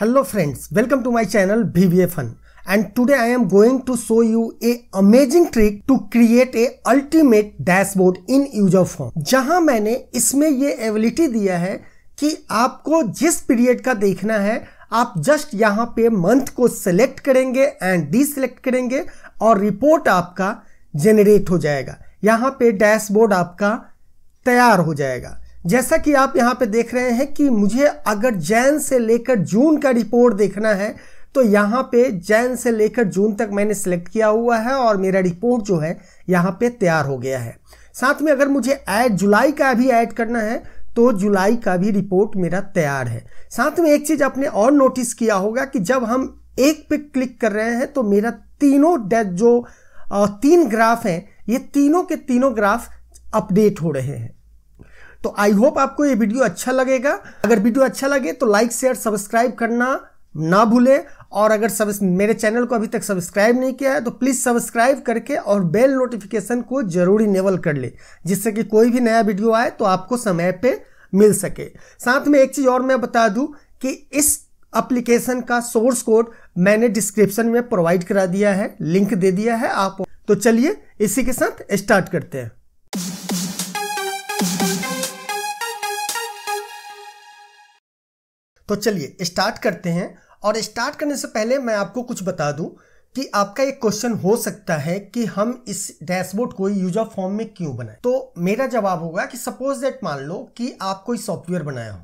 Hello friends welcome to my channel भीवीए fun and today I am going to show you a amazing trick to create a ultimate dashboard in user form जहां मैंने इसमें ये ability दिया है कि आपको जिस पीरियड का देखना है आप जस्ट यहां पे मंथ को सेलेक्ट करेंगे एंड डी सेलेक्ट करेंगे और रिपोर्ट आपका जेनरेट हो जाएगा यहाँ पे डैशबोर्ड आपका तैयार हो जाएगा जैसा कि आप यहाँ पे देख रहे हैं कि मुझे अगर जैन से लेकर जून का रिपोर्ट देखना है तो यहाँ पे जैन से लेकर जून तक मैंने सेलेक्ट किया हुआ है और मेरा रिपोर्ट जो है यहाँ पे तैयार हो गया है साथ में अगर मुझे ऐड जुलाई का भी ऐड करना है तो जुलाई का भी रिपोर्ट मेरा तैयार है साथ में एक चीज़ आपने और नोटिस किया होगा कि जब हम एक पे क्लिक कर रहे हैं तो मेरा तीनों जो तीन ग्राफ हैं ये तीनों के तीनों ग्राफ अपडेट हो रहे हैं तो आई होप आपको ये वीडियो अच्छा लगेगा अगर वीडियो अच्छा लगे तो लाइक शेयर सब्सक्राइब करना ना भूले और अगर सब मेरे चैनल को अभी तक सब्सक्राइब नहीं किया है तो प्लीज़ सब्सक्राइब करके और बेल नोटिफिकेशन को जरूर इनेबल कर ले जिससे कि कोई भी नया वीडियो आए तो आपको समय पे मिल सके साथ में एक चीज़ और मैं बता दूं कि इस एप्लीकेशन का सोर्स कोड मैंने डिस्क्रिप्शन में प्रोवाइड करा दिया है लिंक दे दिया है आप तो चलिए इसी के साथ स्टार्ट करते हैं तो चलिए स्टार्ट करते हैं और स्टार्ट करने से पहले मैं आपको कुछ बता दूं कि आपका एक क्वेश्चन हो सकता है कि हम इस डैशबोर्ड को यूजर फॉर्म में क्यों बनाए तो मेरा जवाब होगा कि सपोज दैट मान लो कि आप कोई सॉफ्टवेयर बनाया हो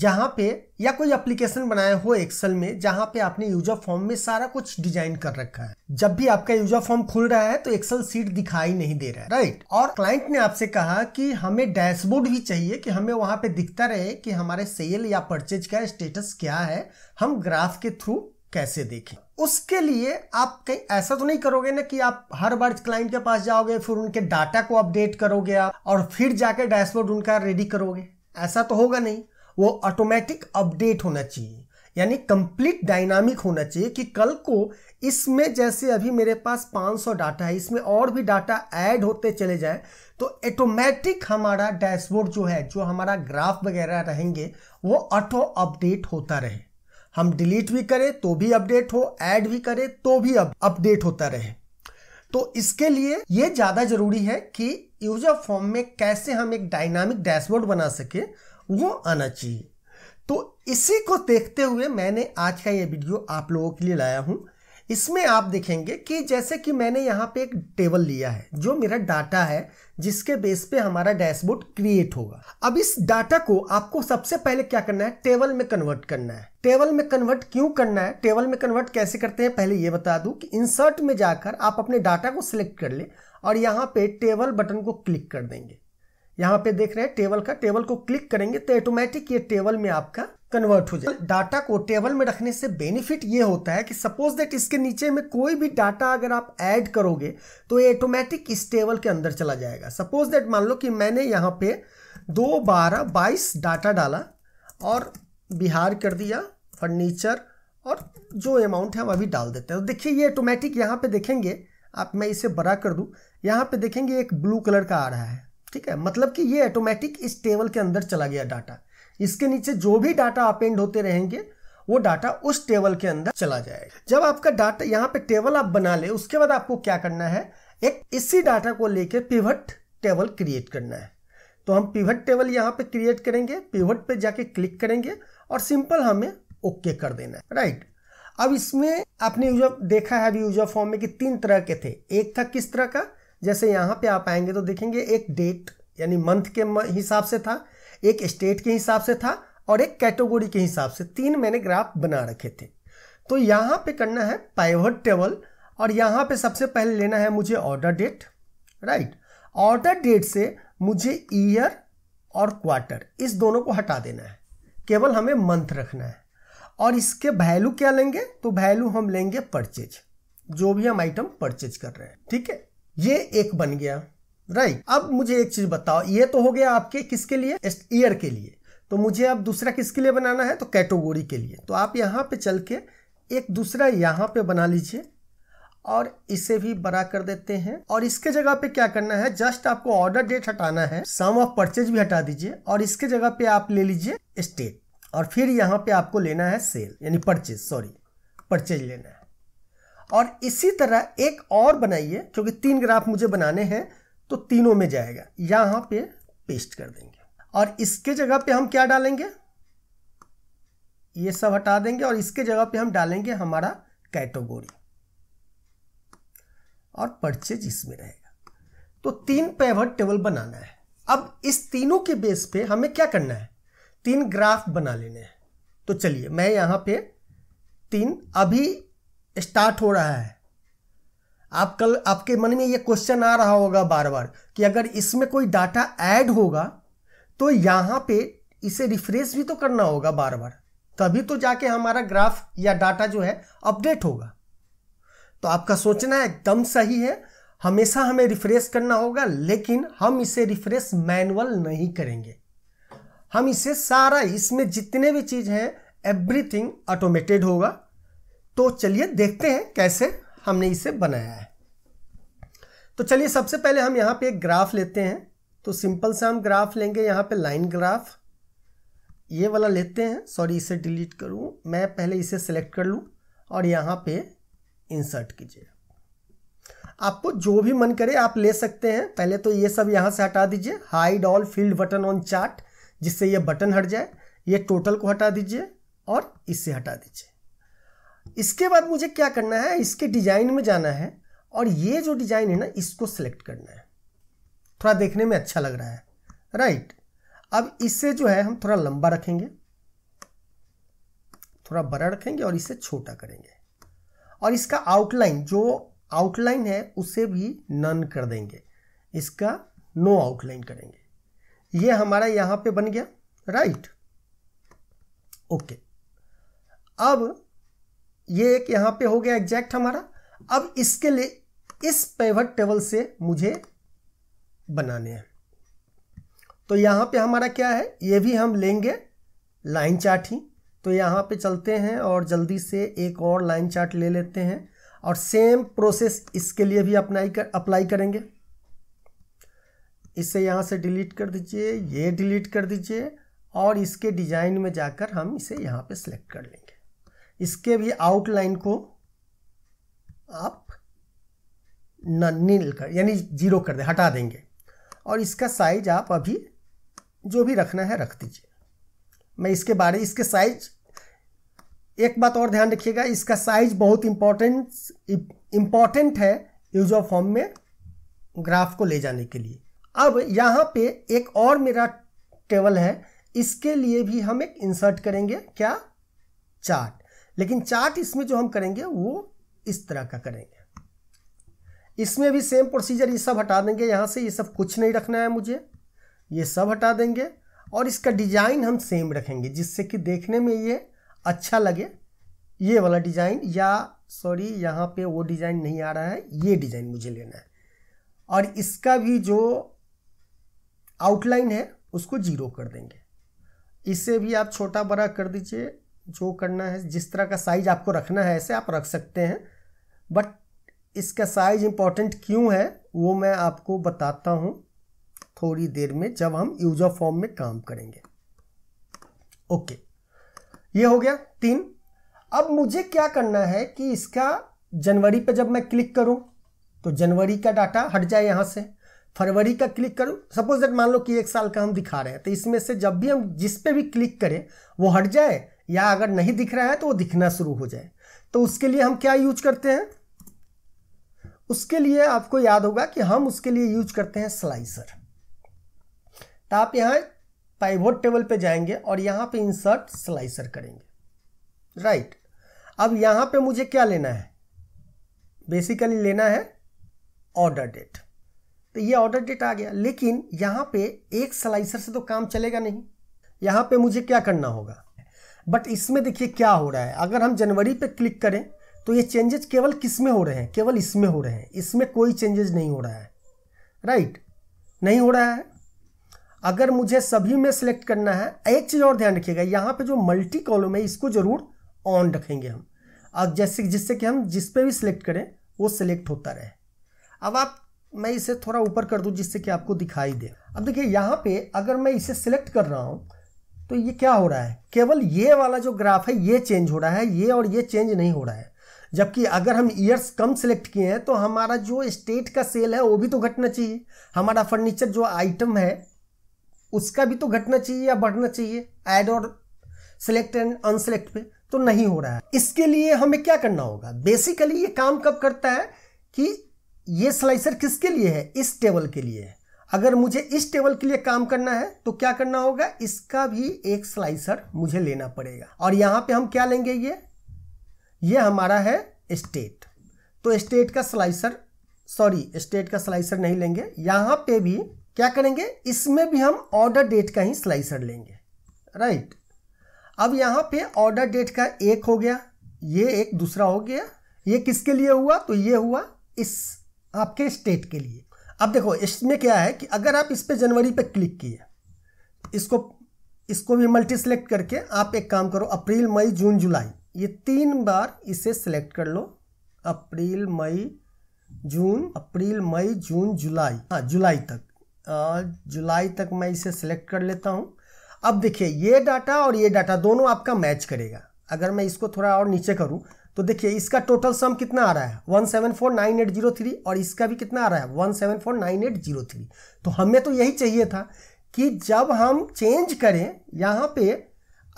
जहाँ पे या कोई एप्लीकेशन बनाया हो एक्सेल में जहाँ पे आपने यूजर फॉर्म में सारा कुछ डिजाइन कर रखा है जब भी आपका यूजर फॉर्म खुल रहा है तो एक्सेल सीट दिखाई नहीं दे रहा है राइट और क्लाइंट ने आपसे कहा कि हमें डैशबोर्ड भी चाहिए कि हमें वहां पे दिखता रहे कि हमारे सेल या परचेज का स्टेटस क्या है हम ग्राफ के थ्रू कैसे देखें उसके लिए आप कहीं ऐसा तो नहीं करोगे ना कि आप हर बार क्लाइंट के पास जाओगे फिर उनके डाटा को अपडेट करोगे आप और फिर जाके डैशबोर्ड उनका रेडी करोगे ऐसा तो होगा नहीं वो ऑटोमेटिक अपडेट होना चाहिए यानी कंप्लीट डायनामिक होना चाहिए कि कल को इसमें जैसे अभी मेरे पास 500 डाटा है इसमें और भी डाटा ऐड होते चले जाए तो ऑटोमेटिक हमारा डैशबोर्ड जो है जो हमारा ग्राफ वगैरह रहेंगे वो ऑटो अपडेट होता रहे हम डिलीट भी करें तो भी अपडेट हो ऐड भी करें तो भी अपडेट होता रहे तो इसके लिए ये ज़्यादा ज़रूरी है कि यूजर फॉर्म में कैसे हम एक डायनामिक डैशबोर्ड बना सके वो आना चाहिए तो इसी को देखते हुए मैंने आज का ये वीडियो आप लोगों के लिए लाया हूँ इसमें आप देखेंगे कि जैसे कि मैंने यहाँ पे एक टेबल लिया है जो मेरा डाटा है जिसके बेस पे हमारा डैशबोर्ड क्रिएट होगा अब इस डाटा को आपको सबसे पहले क्या करना है टेबल में कन्वर्ट करना है टेबल में कन्वर्ट क्यों करना है टेबल में कन्वर्ट कैसे करते हैं पहले ये बता दूं कि इंसर्ट में जाकर आप अपने डाटा को सिलेक्ट कर ले और यहाँ पे टेबल बटन को क्लिक कर देंगे यहाँ पे देख रहे हैं टेबल का टेबल को क्लिक करेंगे तो ऑटोमेटिक ये टेबल में आपका कन्वर्ट हो जाए डाटा को टेबल में रखने से बेनिफिट ये होता है कि सपोज दैट इसके नीचे में कोई भी डाटा अगर आप ऐड करोगे तो ये ऑटोमेटिक इस टेबल के अंदर चला जाएगा सपोज दैट मान लो कि मैंने यहाँ पे दो बारह बाईस डाटा डाला और बिहार कर दिया फर्नीचर और जो अमाउंट है हम अभी डाल देते हैं तो देखिए ये ऑटोमेटिक यहाँ पे देखेंगे आप मैं इसे बड़ा कर दूँ यहाँ पे देखेंगे एक ब्लू कलर का आ रहा है ठीक है मतलब कि ये ऑटोमेटिक इस टेबल के अंदर चला गया डाटा इसके नीचे जो भी डाटा अपेंड होते रहेंगे वो डाटा उस टेबल के अंदर चला जाएगा जब आपका डाटा यहाँ पे टेबल आप बना ले उसके बाद आपको क्या करना है एक इसी डाटा को लेके पिवट टेबल क्रिएट करना है तो हम पिवट टेबल यहाँ पे क्रिएट करेंगे पिवट पे जाके क्लिक करेंगे और सिंपल हमें ओके कर देना है राइट अब इसमें आपने यूजर देखा है अभी यूजर फॉर्म में कि तीन तरह के थे एक था किस तरह का जैसे यहाँ पे आप आएंगे तो देखेंगे एक डेट यानी मंथ के हिसाब से था एक स्टेट के हिसाब से था और एक कैटेगोरी के हिसाब से तीन मैंने ग्राफ बना रखे थे तो यहाँ पे करना है पाइवट टेबल और यहाँ पे सबसे पहले लेना है मुझे order date right order date से मुझे ईयर और क्वार्टर इस दोनों को हटा देना है केवल हमें मंथ रखना है और इसके वैल्यू क्या लेंगे तो वैल्यू हम लेंगे परचेज जो भी हम आइटम परचेज कर रहे हैं ठीक है ये एक बन गया राइट right. अब मुझे एक चीज बताओ ये तो हो गया आपके किसके लिए ईयर के लिए तो मुझे अब दूसरा किसके लिए बनाना है तो कैटेगोरी के लिए तो आप यहां पे चल के एक दूसरा यहां पे बना लीजिए और इसे भी बड़ा कर देते हैं और इसके जगह पे क्या करना है जस्ट आपको ऑर्डर डेट हटाना है सम ऑफ परचेज भी हटा दीजिए और इसके जगह पे आप ले लीजिए स्टेट और फिर यहाँ पे आपको लेना है सेल यानी परचेज सॉरी परचेज लेना है और इसी तरह एक और बनाइए क्योंकि तीन ग्राफ मुझे बनाने हैं तो तीनों में जाएगा यहां पे पेस्ट कर देंगे और इसके जगह पे हम क्या डालेंगे ये सब हटा देंगे और इसके जगह पे हम डालेंगे हमारा कैटेगोरी और परचेज इसमें रहेगा तो तीन पेवर टेबल बनाना है अब इस तीनों के बेस पे हमें क्या करना है तीन ग्राफ बना लेने हैं तो चलिए मैं यहां पे तीन अभी स्टार्ट हो रहा है आप कल आपके मन में ये क्वेश्चन आ रहा होगा बार बार कि अगर इसमें कोई डाटा ऐड होगा तो यहाँ पे इसे रिफ्रेश भी तो करना होगा बार बार तभी तो जाके हमारा ग्राफ या डाटा जो है अपडेट होगा तो आपका सोचना एकदम सही है हमेशा हमें रिफ्रेश करना होगा लेकिन हम इसे रिफ्रेश मैनुअल नहीं करेंगे हम इसे सारा इसमें जितने भी चीज़ हैं एवरीथिंग ऑटोमेटेड होगा तो चलिए देखते हैं कैसे हमने इसे बनाया है तो चलिए सबसे पहले हम यहाँ पे एक ग्राफ लेते हैं तो सिंपल सा हम ग्राफ लेंगे यहाँ पे लाइन ग्राफ ये वाला लेते हैं सॉरी इसे डिलीट करूँ मैं पहले इसे सेलेक्ट कर लूँ और यहाँ पे इंसर्ट कीजिए आपको जो भी मन करे आप ले सकते हैं पहले तो ये सब यहाँ से हटा दीजिए hide all field button on chart जिससे ये बटन हट जाए ये टोटल को हटा दीजिए और इससे हटा दीजिए इसके बाद मुझे क्या करना है इसके डिजाइन में जाना है और ये जो डिजाइन है ना इसको सेलेक्ट करना है थोड़ा देखने में अच्छा लग रहा है राइट अब इसे जो है हम थोड़ा लंबा रखेंगे थोड़ा बड़ा रखेंगे और इसे छोटा करेंगे और इसका आउटलाइन जो आउटलाइन है उसे भी नन कर देंगे इसका नो आउटलाइन करेंगे ये हमारा यहां पे बन गया राइट ओके अब ये एक यहां पे हो गया एग्जैक्ट हमारा अब इसके लिए इस पेवट टेबल से मुझे बनाने हैं तो यहां पे हमारा क्या है ये भी हम लेंगे लाइन चार्ट ही तो यहां पे चलते हैं और जल्दी से एक और लाइन चार्ट ले लेते हैं और सेम प्रोसेस इसके लिए भी अपनाई कर अप्लाई करेंगे इसे यहां से डिलीट कर दीजिए ये डिलीट कर दीजिए और इसके डिज़ाइन में जाकर हम इसे यहां पे सिलेक्ट कर लेंगे इसके भी आउटलाइन को आप नील कर यानी जीरो कर दें हटा देंगे और इसका साइज आप अभी जो भी रखना है रख दीजिए मैं इसके बारे इसके साइज एक बात और ध्यान रखिएगा इसका साइज बहुत इम्पोर्टेंट इम्पॉर्टेंट है यूज ऑफ फॉर्म में ग्राफ को ले जाने के लिए अब यहाँ पे एक और मेरा टेबल है इसके लिए भी हम एक इंसर्ट करेंगे क्या चार्ट लेकिन चार्ट इसमें जो हम करेंगे वो इस तरह का करेंगे इसमें भी सेम प्रोसीजर ये सब हटा देंगे यहाँ से ये सब कुछ नहीं रखना है मुझे ये सब हटा देंगे और इसका डिज़ाइन हम सेम रखेंगे जिससे कि देखने में ये अच्छा लगे ये वाला डिज़ाइन या सॉरी यहाँ पे वो डिज़ाइन नहीं आ रहा है ये डिज़ाइन मुझे लेना है और इसका भी जो आउटलाइन है उसको जीरो कर देंगे इसे भी आप छोटा बड़ा कर दीजिए जो करना है जिस तरह का साइज आपको रखना है ऐसे आप रख सकते हैं बट इसका साइज इम्पॉर्टेंट क्यों है वो मैं आपको बताता हूँ थोड़ी देर में जब हम यूजर फॉर्म में काम करेंगे ओके ये हो गया तीन अब मुझे क्या करना है कि इसका जनवरी पे जब मैं क्लिक करूं तो जनवरी का डाटा हट जाए यहां से फरवरी का क्लिक करूं सपोज दैट मान लो कि एक साल का हम दिखा रहे हैं तो इसमें से जब भी हम जिस पे भी क्लिक करें वो हट जाए या अगर नहीं दिख रहा है तो वो दिखना शुरू हो जाए तो उसके लिए हम क्या यूज करते हैं उसके लिए आपको याद होगा कि हम उसके लिए यूज करते हैं स्लाइसर तो आप यहां पाइवोट टेबल पे जाएंगे और यहां पे इंसर्ट स्लाइसर करेंगे राइट अब यहां पे मुझे क्या लेना है बेसिकली लेना है ऑर्डर डेट तो ये ऑर्डर डेट आ गया लेकिन यहां पे एक स्लाइसर से तो काम चलेगा नहीं यहां पे मुझे क्या करना होगा बट इसमें देखिए क्या हो रहा है अगर हम जनवरी पे क्लिक करें तो ये चेंजेस केवल किस में हो रहे हैं केवल इसमें हो रहे हैं इसमें कोई चेंजेस नहीं हो रहा है राइट नहीं हो रहा है अगर मुझे सभी में सेलेक्ट करना है एक चीज़ और ध्यान रखिएगा यहाँ पे जो मल्टी कॉलम है इसको ज़रूर ऑन रखेंगे हम अब जैसे जिससे कि हम जिस पे भी सिलेक्ट करें वो सिलेक्ट होता रहे अब आप मैं इसे थोड़ा ऊपर कर दूँ जिससे कि आपको दिखाई दे अब देखिए यहाँ पे अगर मैं इसे सिलेक्ट कर रहा हूँ तो ये क्या हो रहा है केवल ये वाला जो ग्राफ है ये चेंज हो रहा है ये और ये चेंज नहीं हो रहा है जबकि अगर हम ईयर्स कम सेलेक्ट किए हैं तो हमारा जो स्टेट का सेल है वो भी तो घटना चाहिए हमारा फर्नीचर जो आइटम है उसका भी तो घटना चाहिए या बढ़ना चाहिए ऐड और सेलेक्ट एंड अनसेलेक्ट पे तो नहीं हो रहा है इसके लिए हमें क्या करना होगा बेसिकली ये काम कब करता है कि ये स्लाइसर किसके लिए है इस टेबल के लिए है अगर मुझे इस टेबल के लिए काम करना है तो क्या करना होगा इसका भी एक स्लाइसर मुझे लेना पड़ेगा और यहाँ पे हम क्या लेंगे ये ये हमारा है स्टेट तो स्टेट का स्लाइसर सॉरी स्टेट का स्लाइसर नहीं लेंगे यहाँ पे भी क्या करेंगे इसमें भी हम ऑर्डर डेट का ही स्लाइसर लेंगे राइट अब यहाँ पे ऑर्डर डेट का एक हो गया ये एक दूसरा हो गया ये किसके लिए हुआ तो ये हुआ इस आपके स्टेट के लिए अब देखो इसमें क्या है कि अगर आप इस पर जनवरी पे क्लिक किए इसको इसको भी मल्टी सेलेक्ट करके आप एक काम करो अप्रैल मई जून जुलाई ये तीन बार इसे सेलेक्ट कर लो अप्रैल मई जून अप्रैल मई जून जुलाई हाँ जुलाई तक जुलाई तक मैं इसे सिलेक्ट कर लेता हूँ अब देखिए ये डाटा और ये डाटा दोनों आपका मैच करेगा अगर मैं इसको थोड़ा और नीचे करूँ तो देखिए इसका टोटल सम कितना आ रहा है one seven four nine eight zero three और इसका भी कितना आ रहा है one seven four nine eight zero three तो हमें तो यही चाहिए था कि जब हम चेंज करें यहाँ पे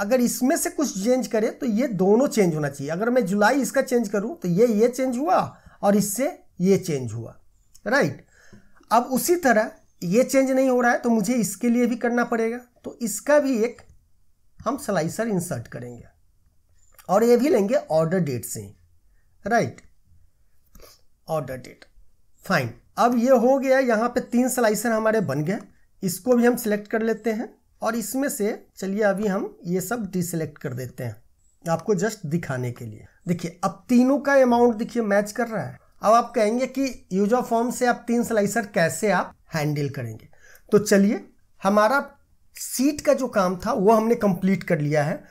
अगर इसमें से कुछ चेंज करें तो ये दोनों चेंज होना चाहिए अगर मैं जुलाई इसका चेंज करूँ तो ये ये चेंज हुआ और इससे ये चेंज हुआ राइट अब उसी तरह ये चेंज नहीं हो रहा है तो मुझे इसके लिए भी करना पड़ेगा तो इसका भी एक हम स्लाइसर इंसर्ट करेंगे और ये भी लेंगे ऑर्डर डेट से राइट ऑर्डर डेट फाइन अब ये हो गया यहाँ पे तीन स्लाइसर हमारे बन गए इसको भी हम सिलेक्ट कर लेते हैं और इसमें से चलिए अभी हम ये सब डिसलेक्ट कर देते हैं आपको जस्ट दिखाने के लिए देखिए अब तीनों का अमाउंट देखिए मैच कर रहा है अब आप कहेंगे कि यूज फॉर्म से आप तीन स्लाइसर कैसे आप हैंडल करेंगे तो चलिए हमारा सीट का जो काम था वो हमने कंप्लीट कर लिया है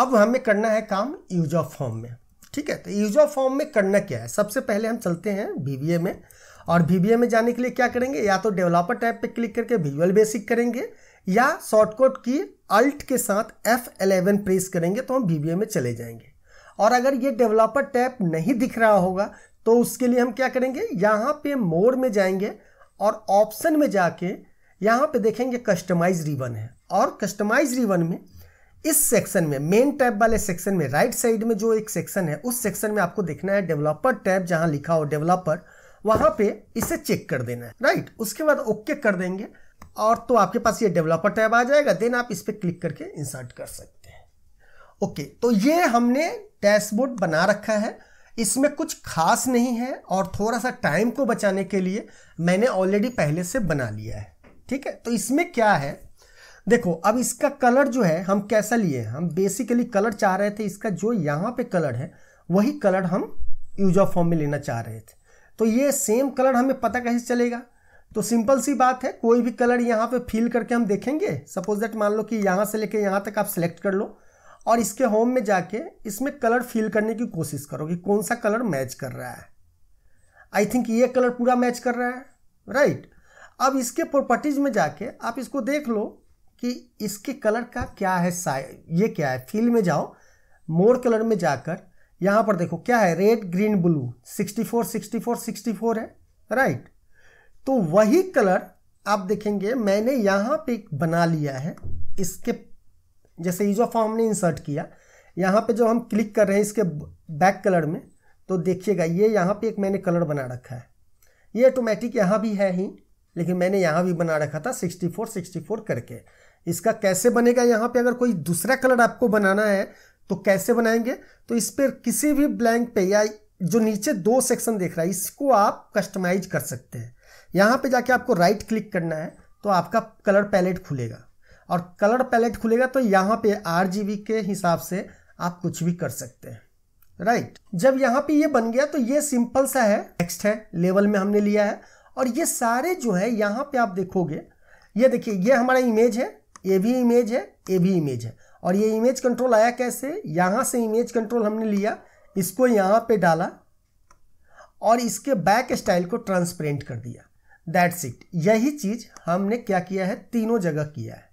अब हमें करना है काम यूज ऑफ फॉर्म में ठीक है तो यूज ऑफ फॉर्म में करना क्या है सबसे पहले हम चलते हैं वी में और वी में जाने के लिए क्या करेंगे या तो डेवलपर टाइप पे क्लिक करके विजुअल बेसिक करेंगे या शॉर्टकट की अल्ट के साथ F11 प्रेस करेंगे तो हम वी में चले जाएंगे और अगर ये डेवलपर टैप नहीं दिख रहा होगा तो उसके लिए हम क्या करेंगे यहाँ पे मोड में जाएंगे और ऑप्शन में जाके यहाँ पे देखेंगे कस्टमाइज रिबन है और कस्टमाइज रिबन में इस सेक्शन में मेन टैब वाले सेक्शन में राइट right साइड में जो एक सेक्शन है उस सेक्शन में आपको देखना है डेवलपर टैब जहां लिखा हो डेवलपर वहां पे इसे चेक कर देना है राइट right? उसके बाद ओके कर देंगे और तो आपके पास ये डेवलपर टैब आ जाएगा देन आप इस पर क्लिक करके इंसर्ट कर सकते हैं ओके okay, तो ये हमने डैशबोर्ड बना रखा है इसमें कुछ खास नहीं है और थोड़ा सा टाइम को बचाने के लिए मैंने ऑलरेडी पहले से बना लिया है ठीक है तो इसमें क्या है देखो अब इसका कलर जो है हम कैसा लिए हम बेसिकली कलर चाह रहे थे इसका जो यहाँ पे कलर है वही कलर हम यूज ऑफ फॉर्म में लेना चाह रहे थे तो ये सेम कलर हमें पता कैसे चलेगा तो सिंपल सी बात है कोई भी कलर यहाँ पे फील करके हम देखेंगे सपोज दैट मान लो कि यहाँ से लेके यहाँ तक आप सेलेक्ट कर लो और इसके होम में जाके इसमें कलर फील करने की कोशिश करो कि कौन सा कलर मैच कर रहा है आई थिंक ये कलर पूरा मैच कर रहा है राइट right? अब इसके प्रॉपर्टीज में जाके आप इसको देख लो कि इसके कलर का क्या है साइज ये क्या है फील में जाओ मोर कलर में जाकर यहाँ पर देखो क्या है रेड ग्रीन ब्लू 64 64 64 है राइट तो वही कलर आप देखेंगे मैंने यहाँ पे बना लिया है इसके जैसे यूजो फॉर्म ने इंसर्ट किया यहाँ पे जो हम क्लिक कर रहे हैं इसके बैक कलर में तो देखिएगा ये यहाँ पे एक मैंने कलर बना रखा है ये ऑटोमेटिक यहाँ भी है ही लेकिन मैंने यहाँ भी बना रखा था 64 64 करके इसका कैसे बनेगा यहाँ पे अगर कोई दूसरा कलर आपको बनाना है तो कैसे बनाएंगे तो इस पर किसी भी ब्लैंक पे या जो नीचे दो सेक्शन देख रहा है इसको आप कस्टमाइज कर सकते हैं यहाँ पे जाके आपको राइट क्लिक करना है तो आपका कलर पैलेट खुलेगा और कलर पैलेट खुलेगा तो यहाँ पे आर के हिसाब से आप कुछ भी कर सकते हैं राइट जब यहाँ पे ये बन गया तो ये सिंपल सा है नेक्स्ट है लेवल में हमने लिया है और ये सारे जो है यहाँ पे आप देखोगे ये देखिए ये हमारा इमेज है ये भी इमेज है ये भी इमेज है और ये इमेज कंट्रोल आया कैसे यहाँ से इमेज कंट्रोल हमने लिया इसको यहाँ पे डाला और इसके बैक स्टाइल को ट्रांसपेरेंट कर दिया दैट्स इट यही चीज़ हमने क्या किया है तीनों जगह किया है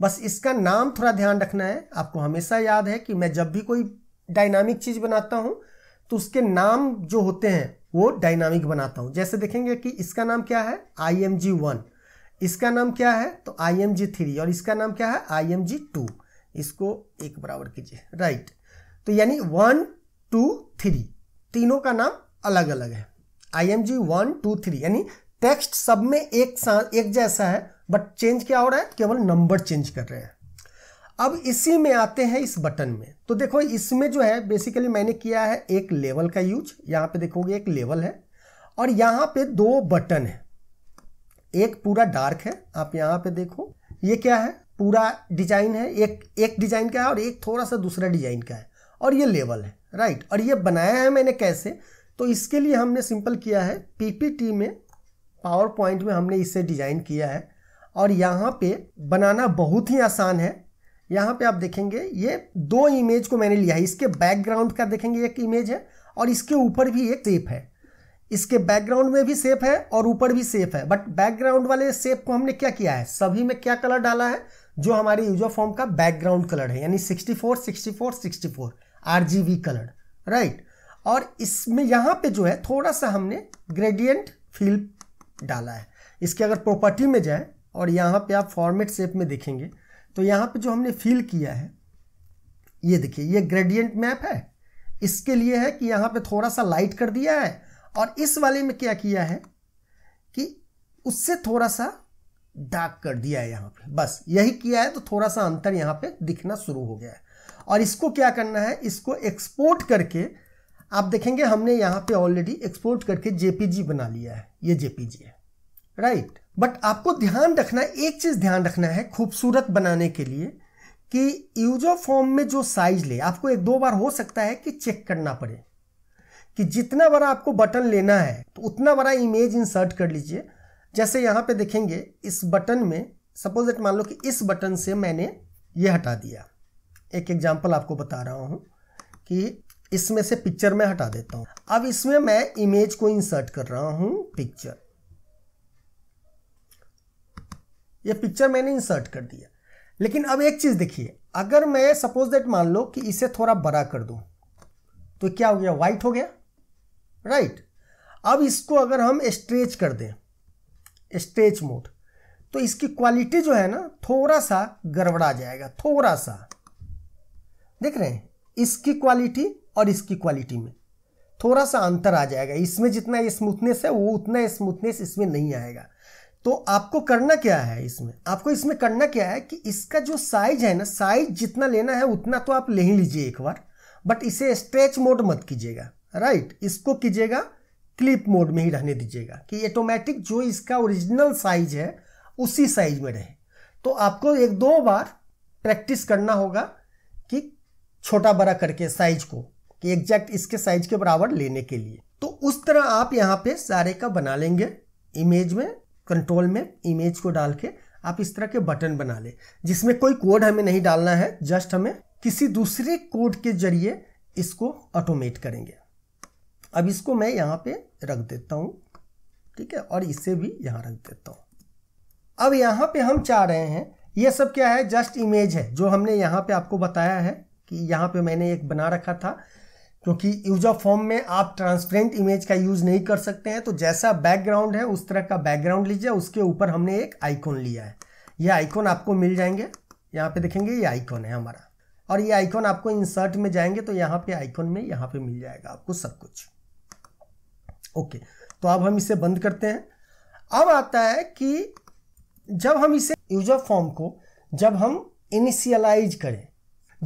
बस इसका नाम थोड़ा ध्यान रखना है आपको हमेशा याद है कि मैं जब भी कोई डायनामिक चीज़ बनाता हूँ तो उसके नाम जो होते हैं वो डायनामिक बनाता हूँ जैसे देखेंगे कि इसका नाम क्या है आई एम जी वन इसका नाम क्या है तो आई एम जी थ्री और इसका नाम क्या है आई एम जी टू इसको एक बराबर कीजिए राइट तो यानी वन टू थ्री तीनों का नाम अलग अलग है I M G one two three यानी टेक्स्ट सब में एक साथ एक जैसा है बट चेंज क्या हो रहा है केवल नंबर चेंज कर रहे हैं अब इसी में आते हैं इस बटन में तो देखो इसमें जो है बेसिकली मैंने किया है एक लेवल का यूज यहाँ पे देखोगे एक लेवल है और यहाँ पे दो बटन है एक पूरा डार्क है आप यहाँ पे देखो ये क्या है पूरा डिजाइन है एक एक डिजाइन का है और एक थोड़ा सा दूसरा डिजाइन का है और ये लेवल है राइट और ये बनाया है मैंने कैसे तो इसके लिए हमने सिंपल किया है पीपीटी में पावर पॉइंट में हमने इसे डिजाइन किया है और यहाँ पे बनाना बहुत ही आसान है यहाँ पे आप देखेंगे ये दो इमेज को मैंने लिया है इसके बैकग्राउंड का देखेंगे एक इमेज है और इसके ऊपर भी एक टेप है इसके बैकग्राउंड में भी सेप है और ऊपर भी सेप है बट बैकग्राउंड वाले सेप को हमने क्या किया है सभी में क्या कलर डाला है जो हमारे यूजर फॉर्म का बैकग्राउंड कलर है यानी 64 64 64 आरजीबी कलर राइट और इसमें यहाँ पे जो है थोड़ा सा हमने ग्रेडियंट फील डाला है इसके अगर प्रॉपर्टी में जाए और यहाँ पे आप फॉर्मेट सेप में देखेंगे तो यहाँ पे जो हमने फील किया है ये देखिए ये ग्रेडियंट मैप है इसके लिए है कि यहाँ पे थोड़ा सा लाइट कर दिया है और इस वाले में क्या किया है कि उससे थोड़ा सा डार्क कर दिया है यहां पे बस यही किया है तो थोड़ा सा अंतर यहां पे दिखना शुरू हो गया है और इसको क्या करना है इसको एक्सपोर्ट करके आप देखेंगे हमने यहां पे ऑलरेडी एक्सपोर्ट करके जेपीजी बना लिया है ये जेपीजी है राइट बट आपको ध्यान रखना एक चीज़ ध्यान रखना है खूबसूरत बनाने के लिए कि यूजर फॉर्म में जो साइज ले आपको एक दो बार हो सकता है कि चेक करना पड़े कि जितना बड़ा आपको बटन लेना है तो उतना बड़ा इमेज इंसर्ट कर लीजिए जैसे यहाँ पे देखेंगे इस बटन में सपोज इट मान लो कि इस बटन से मैंने ये हटा दिया एक एग्जाम्पल आपको बता रहा हूँ कि इसमें से पिक्चर में हटा देता हूँ अब इसमें मैं इमेज को इंसर्ट कर रहा हूँ पिक्चर ये पिक्चर मैंने इंसर्ट कर दिया लेकिन अब एक चीज़ देखिए अगर मैं सपोज दैट मान लो कि इसे थोड़ा बड़ा कर दूं तो क्या हो गया वाइट हो गया राइट right. अब इसको अगर हम स्ट्रेच कर दें स्ट्रेच मोड तो इसकी क्वालिटी जो है ना थोड़ा सा गड़बड़ा जाएगा थोड़ा सा देख रहे हैं इसकी क्वालिटी और इसकी क्वालिटी में थोड़ा सा अंतर आ जाएगा इसमें जितना स्मूथनेस है वो उतना स्मूथनेस इसमें नहीं आएगा तो आपको करना क्या है इसमें आपको इसमें करना क्या है कि इसका जो साइज है ना साइज जितना लेना है उतना तो आप ले ही लीजिए एक बार बट इसे स्ट्रेच मोड मत कीजिएगा राइट right? इसको कीजिएगा क्लिप मोड में ही रहने दीजिएगा कि ऑटोमेटिक जो इसका ओरिजिनल साइज है उसी साइज में रहे तो आपको एक दो बार प्रैक्टिस करना होगा कि छोटा बड़ा करके साइज को कि एग्जैक्ट इसके साइज के बराबर लेने के लिए तो उस तरह आप यहाँ पे सारे का बना लेंगे इमेज में कंट्रोल में इमेज को डाल के आप इस तरह के बटन बना ले जिसमें कोई कोड हमें नहीं डालना है जस्ट हमें किसी दूसरे कोड के जरिए इसको ऑटोमेट करेंगे अब इसको मैं यहाँ पे रख देता हूँ ठीक है और इसे भी यहाँ रख देता हूँ अब यहाँ पे हम चाह रहे हैं ये सब क्या है जस्ट इमेज है जो हमने यहाँ पे आपको बताया है कि यहाँ पे मैंने एक बना रखा था क्योंकि यूजर फॉर्म में आप ट्रांसपेरेंट इमेज का यूज नहीं कर सकते हैं तो जैसा बैकग्राउंड है उस तरह का बैकग्राउंड लीजिए उसके ऊपर हमने एक आइकॉन लिया है ये आइकॉन आपको मिल जाएंगे यहाँ पे देखेंगे ये आइकॉन है हमारा और ये आइकॉन आपको इंसर्ट में जाएंगे तो यहाँ पे आइकॉन में यहाँ पे मिल जाएगा आपको सब कुछ ओके तो अब हम इसे बंद करते हैं अब आता है कि जब हम इसे यूजर फॉर्म को जब हम इनिशियलाइज करें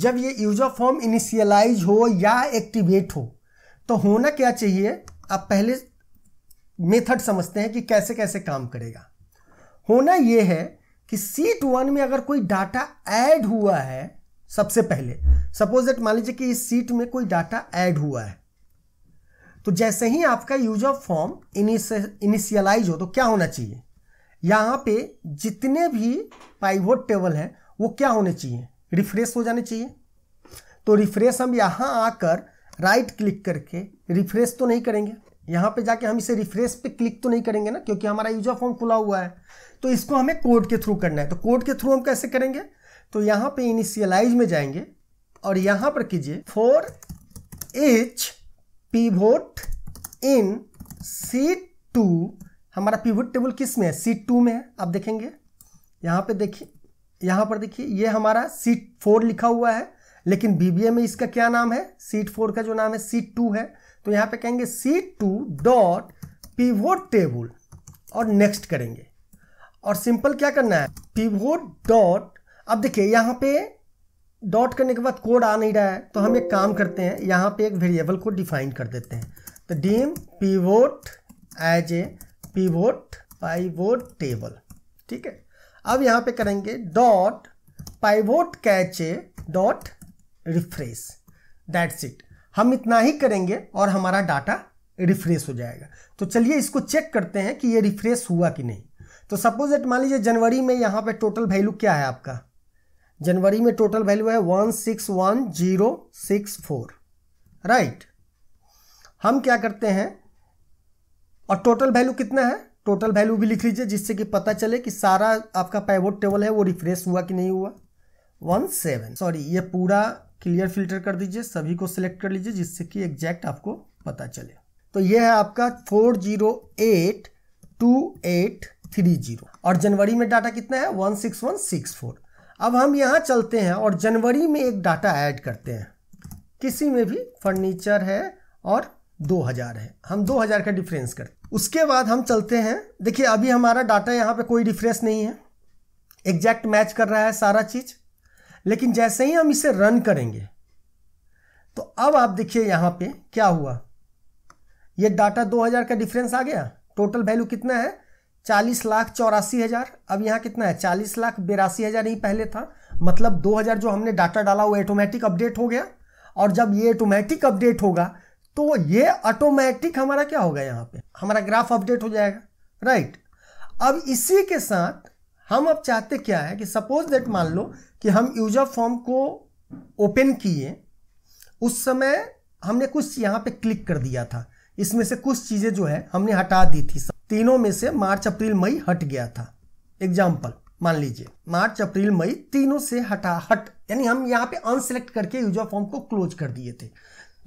जब ये यूजर फॉर्म इनिशियलाइज हो या एक्टिवेट हो तो होना क्या चाहिए आप पहले मेथड समझते हैं कि कैसे कैसे काम करेगा होना यह है कि सीट वन में अगर कोई डाटा ऐड हुआ है सबसे पहले सपोज दैट मान लीजिए कि इस सीट में कोई डाटा ऐड हुआ है तो जैसे ही आपका यूज ऑफ फॉर्म इनिशियलाइज हो तो क्या होना चाहिए यहां पे जितने भी पाइवोट टेबल हैं वो क्या होने चाहिए रिफ्रेश हो जाने चाहिए तो रिफ्रेश हम यहां आकर राइट क्लिक करके रिफ्रेश तो नहीं करेंगे यहां पे जाके हम इसे रिफ्रेश पे क्लिक तो नहीं करेंगे ना क्योंकि हमारा ऑफ फॉर्म खुला हुआ है तो इसको हमें कोड के थ्रू करना है तो कोड के थ्रू हम कैसे करेंगे तो यहां पे इनिशियलाइज में जाएंगे और यहां पर कीजिए for each pivot in C two हमारा पीवोट टेबल किस में है सी टू में है आप देखेंगे यहाँ पे देखिए यहाँ पर देखिए ये हमारा सीट फोर लिखा हुआ है लेकिन बीबीए में इसका क्या नाम है सीट फोर का जो नाम है सीट टू है तो यहाँ पे कहेंगे sheet two dot pivot table और नेक्स्ट करेंगे और सिंपल क्या करना है पीवोट डॉट अब देखिए यहाँ पे डॉट करने के बाद कोड आ नहीं रहा है तो हम एक काम करते हैं यहाँ पे एक वेरिएबल को डिफाइन कर देते हैं तो dim pivot as a pivot pivot table ठीक है अब यहाँ पे करेंगे dot pivot cache dot refresh that's it हम इतना ही करेंगे और हमारा डाटा रिफ्रेश हो जाएगा तो चलिए इसको चेक करते हैं कि ये रिफ्रेश हुआ कि नहीं तो सपोज एट मान लीजिए जनवरी में यहाँ पे टोटल वैल्यू क्या है आपका जनवरी में टोटल वैल्यू है one six one zero six four right हम क्या करते हैं और टोटल वैल्यू कितना है टोटल वैल्यू भी लिख लीजिए जिससे कि पता चले कि सारा आपका पैवोट टेबल है वो रिफ्रेश हुआ कि नहीं हुआ वन सेवन सॉरी ये पूरा क्लियर फिल्टर कर दीजिए सभी को सिलेक्ट कर लीजिए जिससे कि एग्जैक्ट आपको पता चले तो ये है आपका four zero eight two eight three zero और जनवरी में डाटा कितना है one six one six four अब हम यहाँ चलते हैं और जनवरी में एक डाटा ऐड करते हैं किसी में भी फर्नीचर है और 2000 है हम 2000 का डिफरेंस कर उसके बाद हम चलते हैं देखिए अभी हमारा डाटा यहाँ पे कोई डिफरेंस नहीं है एग्जैक्ट मैच कर रहा है सारा चीज़ लेकिन जैसे ही हम इसे रन करेंगे तो अब आप देखिए यहाँ पे क्या हुआ ये डाटा 2000 का डिफरेंस आ गया टोटल वैल्यू कितना है चालीस लाख चौरासी हज़ार अब यहाँ कितना है चालीस लाख बिरासी हज़ार ही पहले था मतलब दो हज़ार जो हमने डाटा डाला वो ऑटोमेटिक अपडेट हो गया और जब ये ऑटोमेटिक अपडेट होगा तो ये ऑटोमेटिक हमारा क्या होगा यहाँ पे हमारा ग्राफ अपडेट हो जाएगा राइट अब इसी के साथ हम अब चाहते क्या है कि सपोज दैट मान लो कि हम यूजर फॉर्म को ओपन किए उस समय हमने कुछ यहाँ पे क्लिक कर दिया था इसमें से कुछ चीज़ें जो है हमने हटा दी थी सब तीनों में से मार्च अप्रैल मई हट गया था एग्जाम्पल मान लीजिए मार्च अप्रैल मई तीनों से हटा हट यानी हम यहाँ पे अनसेलेक्ट करके यूजर फॉर्म को क्लोज कर दिए थे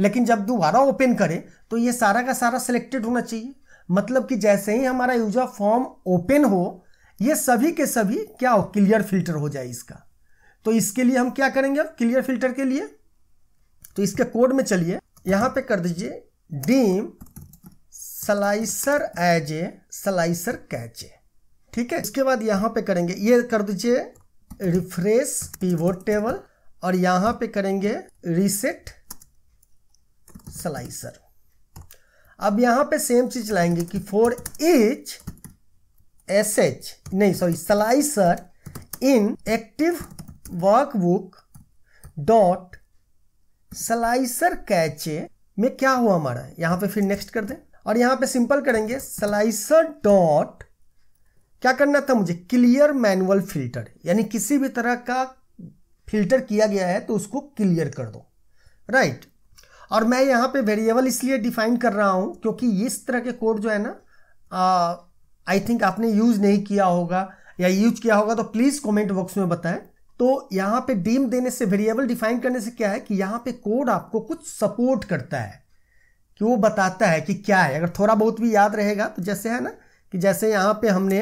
लेकिन जब दोबारा ओपन करें तो ये सारा का सारा सिलेक्टेड होना चाहिए मतलब कि जैसे ही हमारा यूजर फॉर्म ओपन हो ये सभी के सभी क्या हो क्लियर फिल्टर हो जाए इसका तो इसके लिए हम क्या करेंगे क्लियर फिल्टर के लिए तो इसके कोड में चलिए यहाँ पे कर दीजिए dim slicer as a slicer cache ठीक है इसके बाद यहां पे करेंगे ये कर दीजिए रिफ्रेश पीवोट टेबल और यहां पे करेंगे रीसेट सलाइसर अब यहां पे सेम चीज लाएंगे कि फॉर इच एस एच नहीं sorry slicer in active workbook dot slicer cache में क्या हुआ हमारा यहां पे फिर नेक्स्ट कर दें और यहां पे सिंपल करेंगे स्लाइसर डॉट क्या करना था मुझे क्लियर मैनुअल फिल्टर यानी किसी भी तरह का फिल्टर किया गया है तो उसको क्लियर कर दो राइट और मैं यहां पे वेरिएबल इसलिए डिफाइन कर रहा हूं क्योंकि इस तरह के कोड जो है ना आई थिंक आपने यूज़ नहीं किया होगा या यूज किया होगा तो प्लीज़ कॉमेंट बॉक्स में बताएं तो यहां पे डीम देने से वेरिएबल डिफाइन करने से क्या है कि यहां पे कोड आपको कुछ सपोर्ट करता है कि वो बताता है कि क्या है अगर थोड़ा बहुत भी याद रहेगा तो जैसे है ना कि जैसे यहाँ पे हमने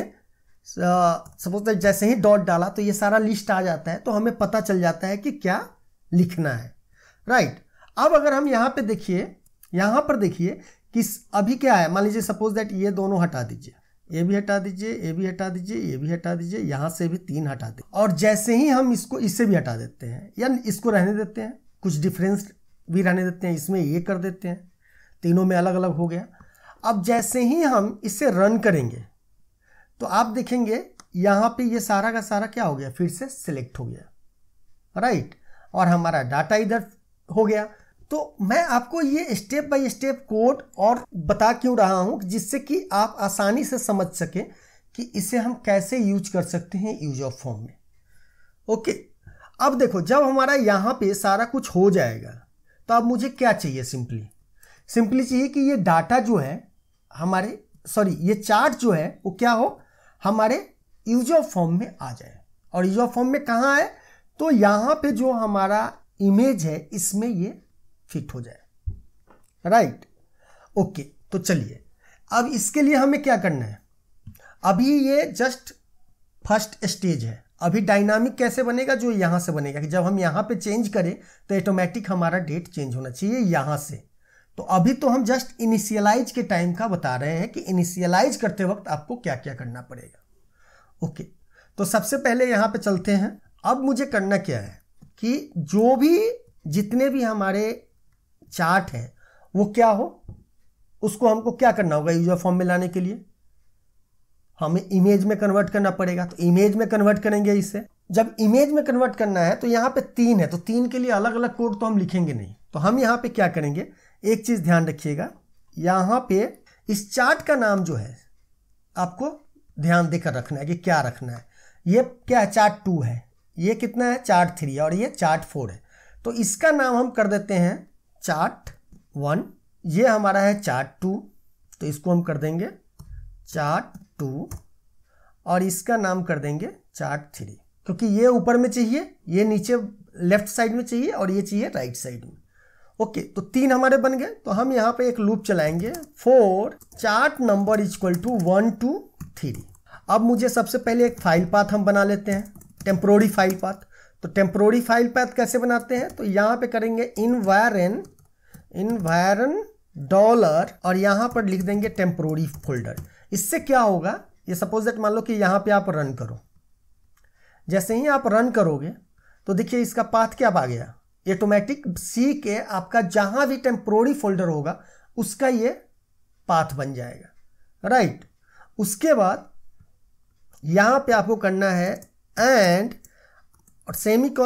सपोज दैट जैसे ही डॉट डाला तो ये सारा लिस्ट आ जाता है तो हमें पता चल जाता है कि क्या लिखना है राइट right. अब अगर हम यहाँ पे देखिए यहाँ पर देखिए कि अभी क्या है मान लीजिए सपोज दैट ये दोनों हटा दीजिए ये भी हटा दीजिए ये भी हटा दीजिए ये भी हटा दीजिए यहाँ से भी तीन हटा दीजिए और जैसे ही हम इसको इससे भी हटा देते हैं या इसको रहने देते हैं कुछ डिफरेंस भी रहने देते हैं इसमें ये कर देते हैं तीनों में अलग अलग हो गया अब जैसे ही हम इसे रन करेंगे तो आप देखेंगे यहां पे ये सारा का सारा क्या हो गया फिर से सिलेक्ट हो गया राइट और हमारा डाटा इधर हो गया तो मैं आपको ये स्टेप बाय स्टेप कोड और बता क्यों रहा हूं जिससे कि आप आसानी से समझ सके कि इसे हम कैसे यूज कर सकते हैं यूज ऑफ फॉर्म में ओके अब देखो जब हमारा यहां पे सारा कुछ हो जाएगा तो अब मुझे क्या चाहिए सिंपली सिंपली चाहिए कि ये डाटा जो है हमारे सॉरी ये चार्ट जो है वो क्या हो हमारे ऑफ फॉर्म में आ जाए और ऑफ फॉर्म में कहाँ आए तो यहाँ पे जो हमारा इमेज है इसमें ये फिट हो जाए राइट ओके तो चलिए अब इसके लिए हमें क्या करना है अभी ये जस्ट फर्स्ट स्टेज है अभी डायनामिक कैसे बनेगा जो यहाँ से बनेगा कि जब हम यहाँ पे चेंज करें तो ऑटोमेटिक हमारा डेट चेंज होना चाहिए यहाँ से तो अभी तो हम जस्ट इनिशियलाइज के टाइम का बता रहे हैं कि इनिशियलाइज करते वक्त आपको क्या क्या करना पड़ेगा ओके तो सबसे पहले यहां पे चलते हैं अब मुझे करना क्या है कि जो भी जितने भी हमारे चार्ट हैं वो क्या हो उसको हमको क्या करना होगा यूजर फॉर्म में लाने के लिए हमें इमेज में कन्वर्ट करना पड़ेगा तो इमेज में कन्वर्ट करेंगे इसे जब इमेज में कन्वर्ट करना है तो यहां पे तीन है तो तीन के लिए अलग अलग कोड तो हम लिखेंगे नहीं तो हम यहां पे क्या करेंगे एक चीज़ ध्यान रखिएगा यहां पे इस चार्ट का नाम जो है आपको ध्यान देकर रखना है कि क्या रखना है ये क्या है चार्ट टू है ये कितना है चार्ट थ्री और ये चार्ट फोर है तो इसका नाम हम कर देते हैं चार्ट वन ये हमारा है चार्ट टू तो इसको हम कर देंगे चार्ट टू और इसका नाम कर देंगे चार्ट थ्री क्योंकि ये ऊपर में चाहिए ये नीचे लेफ्ट साइड में चाहिए और ये चाहिए राइट साइड में ओके तो तीन हमारे बन गए तो हम यहाँ पे एक लूप चलाएंगे for chart number equal to one two three अब मुझे सबसे पहले एक फाइल पाथ हम बना लेते हैं टेम्प्रोरी फाइल पाथ तो टेम्प्रोरी फाइल पाथ कैसे बनाते हैं तो यहाँ पे करेंगे इनवायरन इनवायरन डॉलर और यहाँ पर लिख देंगे टेम्प्रोरी फोल्डर इससे क्या होगा ये सपोज दैट मान लो कि यहाँ पे आप रन करो जैसे ही आप रन करोगे तो देखिए इसका पाथ क्या आ गया ऑटोमेटिक सी के आपका जहां भी टेम्प्रोरी फोल्डर होगा उसका ये पाथ बन जाएगा राइट उसके बाद यहां पे आपको करना है एंड और सेमी को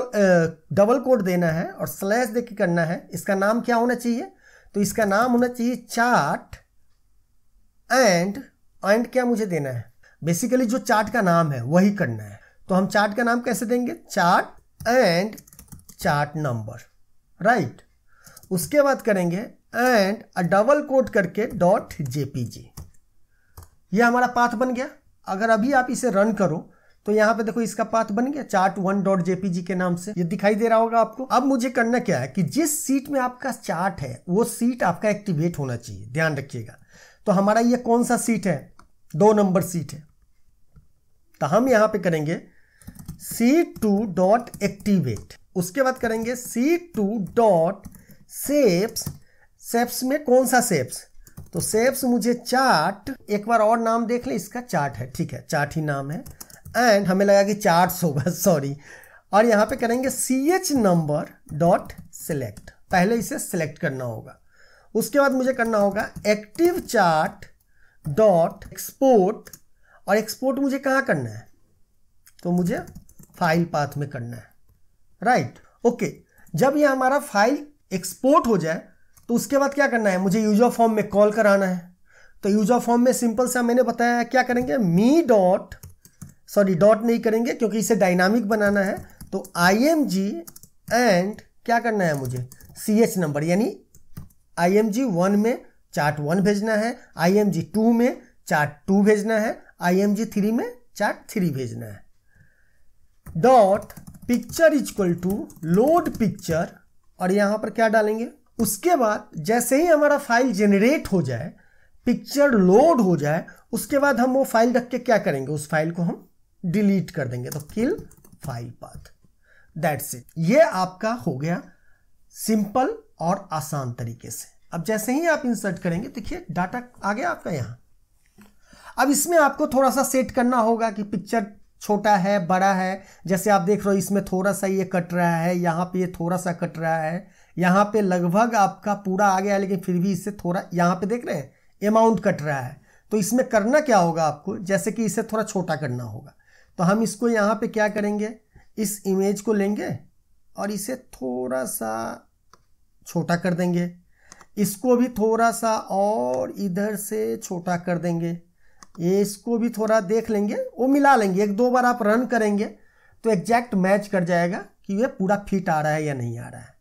डबल कोड देना है और स्लैश देके करना है इसका नाम क्या होना चाहिए तो इसका नाम होना चाहिए चार्ट एंड एंड क्या मुझे देना है बेसिकली जो चार्ट का नाम है वही करना है तो हम चार्ट का नाम कैसे देंगे chart and chart number right उसके बाद करेंगे एंड डबल कोट करके डॉट जेपीजी ये हमारा पाथ बन गया अगर अभी आप इसे रन करो तो यहां पे देखो इसका पाथ बन गया चार्ट वन डॉट जेपीजी के नाम से ये दिखाई दे रहा होगा आपको अब मुझे करना क्या है कि जिस सीट में आपका चार्ट है वो सीट आपका एक्टिवेट होना चाहिए ध्यान रखिएगा तो हमारा ये कौन सा सीट है दो नंबर सीट है तो हम यहां पे करेंगे सी टू डॉट एक्टिवेट उसके बाद करेंगे C two dot shapes shapes में कौन सा सेप्स तो सेप्स मुझे चार्ट एक बार और नाम देख ले इसका चार्ट है ठीक है चार्ट ही नाम है एंड हमें लगा कि चार्ट होगा सॉरी और यहाँ पे करेंगे C H number dot select पहले इसे सेलेक्ट करना होगा उसके बाद मुझे करना होगा एक्टिव चार्ट डॉट एक्सपोर्ट और एक्सपोर्ट मुझे कहाँ करना है तो मुझे फाइल पाथ में करना है राइट ओके जब ये हमारा फाइल एक्सपोर्ट हो जाए तो उसके बाद क्या करना है मुझे यूजर फॉर्म में कॉल कराना है तो यूजर फॉर्म में सिंपल सा मैंने बताया क्या करेंगे मी डॉट सॉरी डॉट नहीं करेंगे क्योंकि इसे डायनामिक बनाना है तो आई एम जी एंड क्या करना है मुझे सी एच नंबर यानी आई एम जी वन में चार्ट वन भेजना है आई एम जी टू में चार्ट टू भेजना है आई एम जी थ्री में चार्ट थ्री भेजना है dot picture is equal to load picture और यहां पर क्या डालेंगे उसके बाद जैसे ही हमारा फाइल जेनरेट हो जाए पिक्चर लोड हो जाए उसके बाद हम वो फाइल रख के क्या करेंगे उस फाइल को हम डिलीट कर देंगे तो kill file path that's it ये आपका हो गया सिंपल और आसान तरीके से अब जैसे ही आप इंसर्ट करेंगे देखिए डाटा आ गया आपका यहां अब इसमें आपको थोड़ा सा सेट करना होगा कि पिक्चर छोटा है बड़ा है जैसे आप देख रहे हो इसमें थोड़ा सा ये कट रहा है यहाँ पे ये थोड़ा सा कट रहा है यहाँ पे लगभग आपका पूरा आ गया है लेकिन फिर भी इससे थोड़ा यहाँ पे देख रहे हैं अमाउंट कट रहा है तो इसमें करना क्या होगा आपको जैसे कि इसे थोड़ा छोटा करना होगा तो हम इसको यहाँ पे क्या करेंगे इस इमेज को लेंगे और इसे थोड़ा सा छोटा कर देंगे इसको भी थोड़ा सा और इधर से छोटा कर देंगे ये इसको भी थोड़ा देख लेंगे वो मिला लेंगे एक दो बार आप रन करेंगे तो एग्जैक्ट मैच कर जाएगा कि ये पूरा फिट आ रहा है या नहीं आ रहा है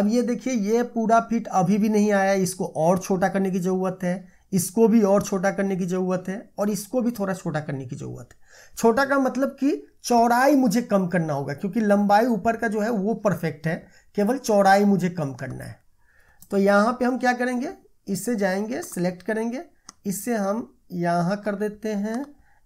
अब ये देखिए ये पूरा फिट अभी भी नहीं आया है इसको और छोटा करने की ज़रूरत है इसको भी और छोटा करने की ज़रूरत है और इसको भी थोड़ा छोटा करने की ज़रूरत है छोटा का मतलब कि चौड़ाई मुझे कम करना होगा क्योंकि लंबाई ऊपर का जो है वो परफेक्ट है केवल चौड़ाई मुझे कम करना है तो यहाँ पे हम क्या करेंगे इससे जाएंगे सेलेक्ट करेंगे इससे हम यहाँ कर देते हैं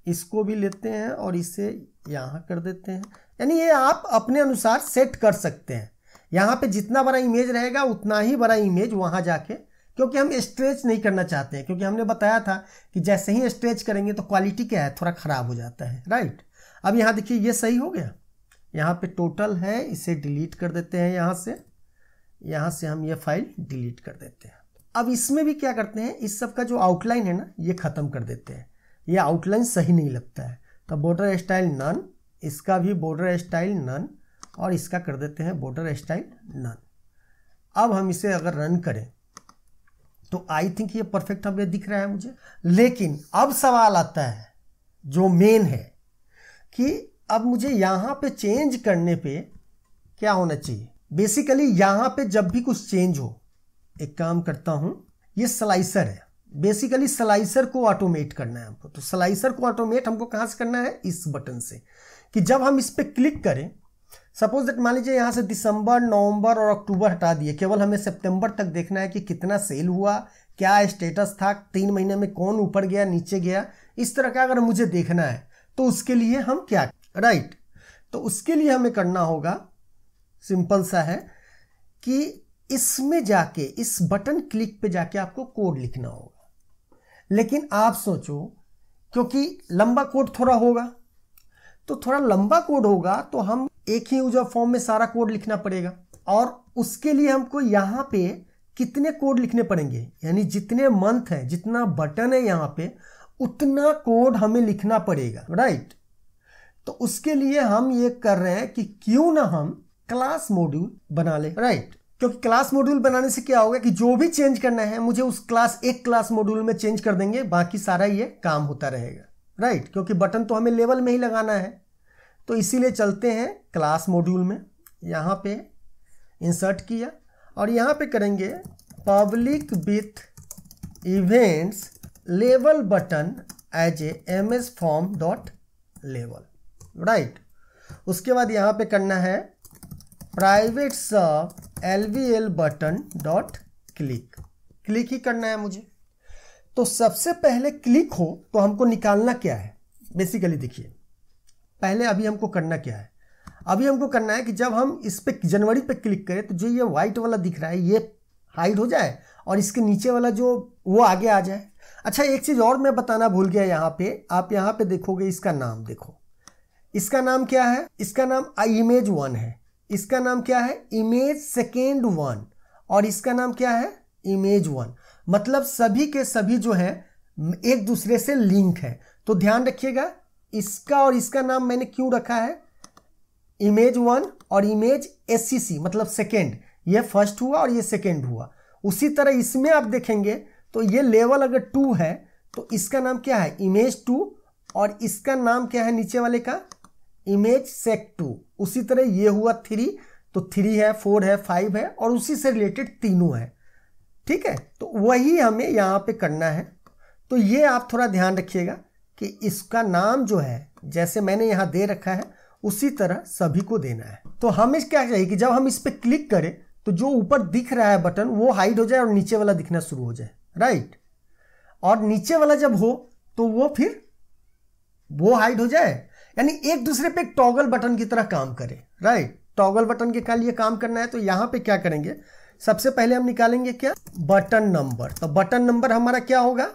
इसको भी लेते हैं और इसे यहाँ कर देते हैं यानी ये आप अपने अनुसार सेट कर सकते हैं यहाँ पे जितना बड़ा इमेज रहेगा उतना ही बड़ा इमेज वहाँ जाके क्योंकि हम स्ट्रेच नहीं करना चाहते हैं क्योंकि हमने बताया था कि जैसे ही स्ट्रेच करेंगे तो क्वालिटी क्या है थोड़ा ख़राब हो जाता है राइट अब यहाँ देखिए ये सही हो गया यहाँ पे टोटल है इसे डिलीट कर देते हैं यहाँ से यहाँ से हम ये फाइल डिलीट कर देते हैं अब इसमें भी क्या करते हैं इस सब का जो आउटलाइन है ना ये ख़त्म कर देते हैं ये आउटलाइन सही नहीं लगता है तो बॉर्डर स्टाइल नन इसका भी बॉर्डर स्टाइल नन और इसका कर देते हैं बॉर्डर स्टाइल नन अब हम इसे अगर रन करें तो आई थिंक ये परफेक्ट हमें दिख रहा है मुझे लेकिन अब सवाल आता है जो मेन है कि अब मुझे यहाँ पे चेंज करने पे क्या होना चाहिए बेसिकली यहाँ पे जब भी कुछ चेंज हो एक काम करता हूं ये स्लाइसर है बेसिकली स्लाइसर को ऑटोमेट करना है हमको तो स्लाइसर को ऑटोमेट हमको कहां से करना है इस बटन से कि जब हम इस पर क्लिक करें सपोज दैट मान लीजिए यहां से दिसंबर नवंबर और अक्टूबर हटा दिए केवल हमें सितंबर तक देखना है कि कितना सेल हुआ क्या स्टेटस था तीन महीने में कौन ऊपर गया नीचे गया इस तरह का अगर मुझे देखना है तो उसके लिए हम क्या राइट right. तो उसके लिए हमें करना होगा सिंपल सा है कि इसमें जाके इस बटन क्लिक पे जाके आपको कोड लिखना होगा लेकिन आप सोचो क्योंकि लंबा कोड थोड़ा होगा तो थोड़ा लंबा कोड होगा तो हम एक ही यूजर फॉर्म में सारा कोड लिखना पड़ेगा और उसके लिए हमको यहां पे कितने कोड लिखने पड़ेंगे यानी जितने मंथ है जितना बटन है यहां पे उतना कोड हमें लिखना पड़ेगा राइट तो उसके लिए हम ये कर रहे हैं कि क्यों ना हम क्लास मॉड्यूल बना ले राइट क्योंकि क्लास मॉड्यूल बनाने से क्या होगा कि जो भी चेंज करना है मुझे उस क्लास एक क्लास मॉड्यूल में चेंज कर देंगे बाकी सारा ये काम होता रहेगा राइट क्योंकि बटन तो हमें लेवल में ही लगाना है तो इसीलिए चलते हैं क्लास मॉड्यूल में यहाँ पे इंसर्ट किया और यहाँ पे करेंगे public with events level button as A M S form dot level right उसके बाद यहाँ पे करना है private sub L V L button dot click click ही करना है मुझे तो सबसे पहले क्लिक हो तो हमको निकालना क्या है बेसिकली देखिए पहले अभी हमको करना क्या है अभी हमको करना है कि जब हम इस पे जनवरी पे क्लिक करें तो जो ये व्हाइट वाला दिख रहा है ये हाइड हो जाए और इसके नीचे वाला जो वो आगे आ जाए अच्छा एक चीज़ और मैं बताना भूल गया यहाँ पे आप यहाँ पे देखोगे इसका नाम देखो इसका नाम क्या है इसका नाम इमेज वन है इसका नाम क्या है इमेज सेकेंड वन और इसका नाम क्या है इमेज वन मतलब सभी के सभी जो है एक दूसरे से लिंक है तो ध्यान रखिएगा इसका और इसका नाम मैंने क्यों रखा है इमेज वन और इमेज एस मतलब सेकेंड ये फर्स्ट हुआ और ये सेकेंड हुआ उसी तरह इसमें आप देखेंगे तो ये लेवल अगर टू है तो इसका नाम क्या है इमेज टू और इसका नाम क्या है नीचे वाले का इमेज सेक टू उसी तरह ये हुआ थ्री तो थ्री है फोर है फाइव है और उसी से रिलेटेड तीनों है ठीक है तो वही हमें यहाँ पे करना है तो ये आप थोड़ा ध्यान रखिएगा कि इसका नाम जो है जैसे मैंने यहाँ दे रखा है उसी तरह सभी को देना है तो हमें क्या चाहिए कि जब हम इस पर क्लिक करें तो जो ऊपर दिख रहा है बटन वो हाइड हो जाए और नीचे वाला दिखना शुरू हो जाए राइट और नीचे वाला जब हो तो वो फिर वो हाइड हो जाए यानी एक दूसरे पे टॉगल बटन की तरह काम करे राइट टॉगल बटन के कल ये काम करना है तो यहाँ पे क्या करेंगे सबसे पहले हम निकालेंगे क्या बटन नंबर तो बटन नंबर हमारा क्या होगा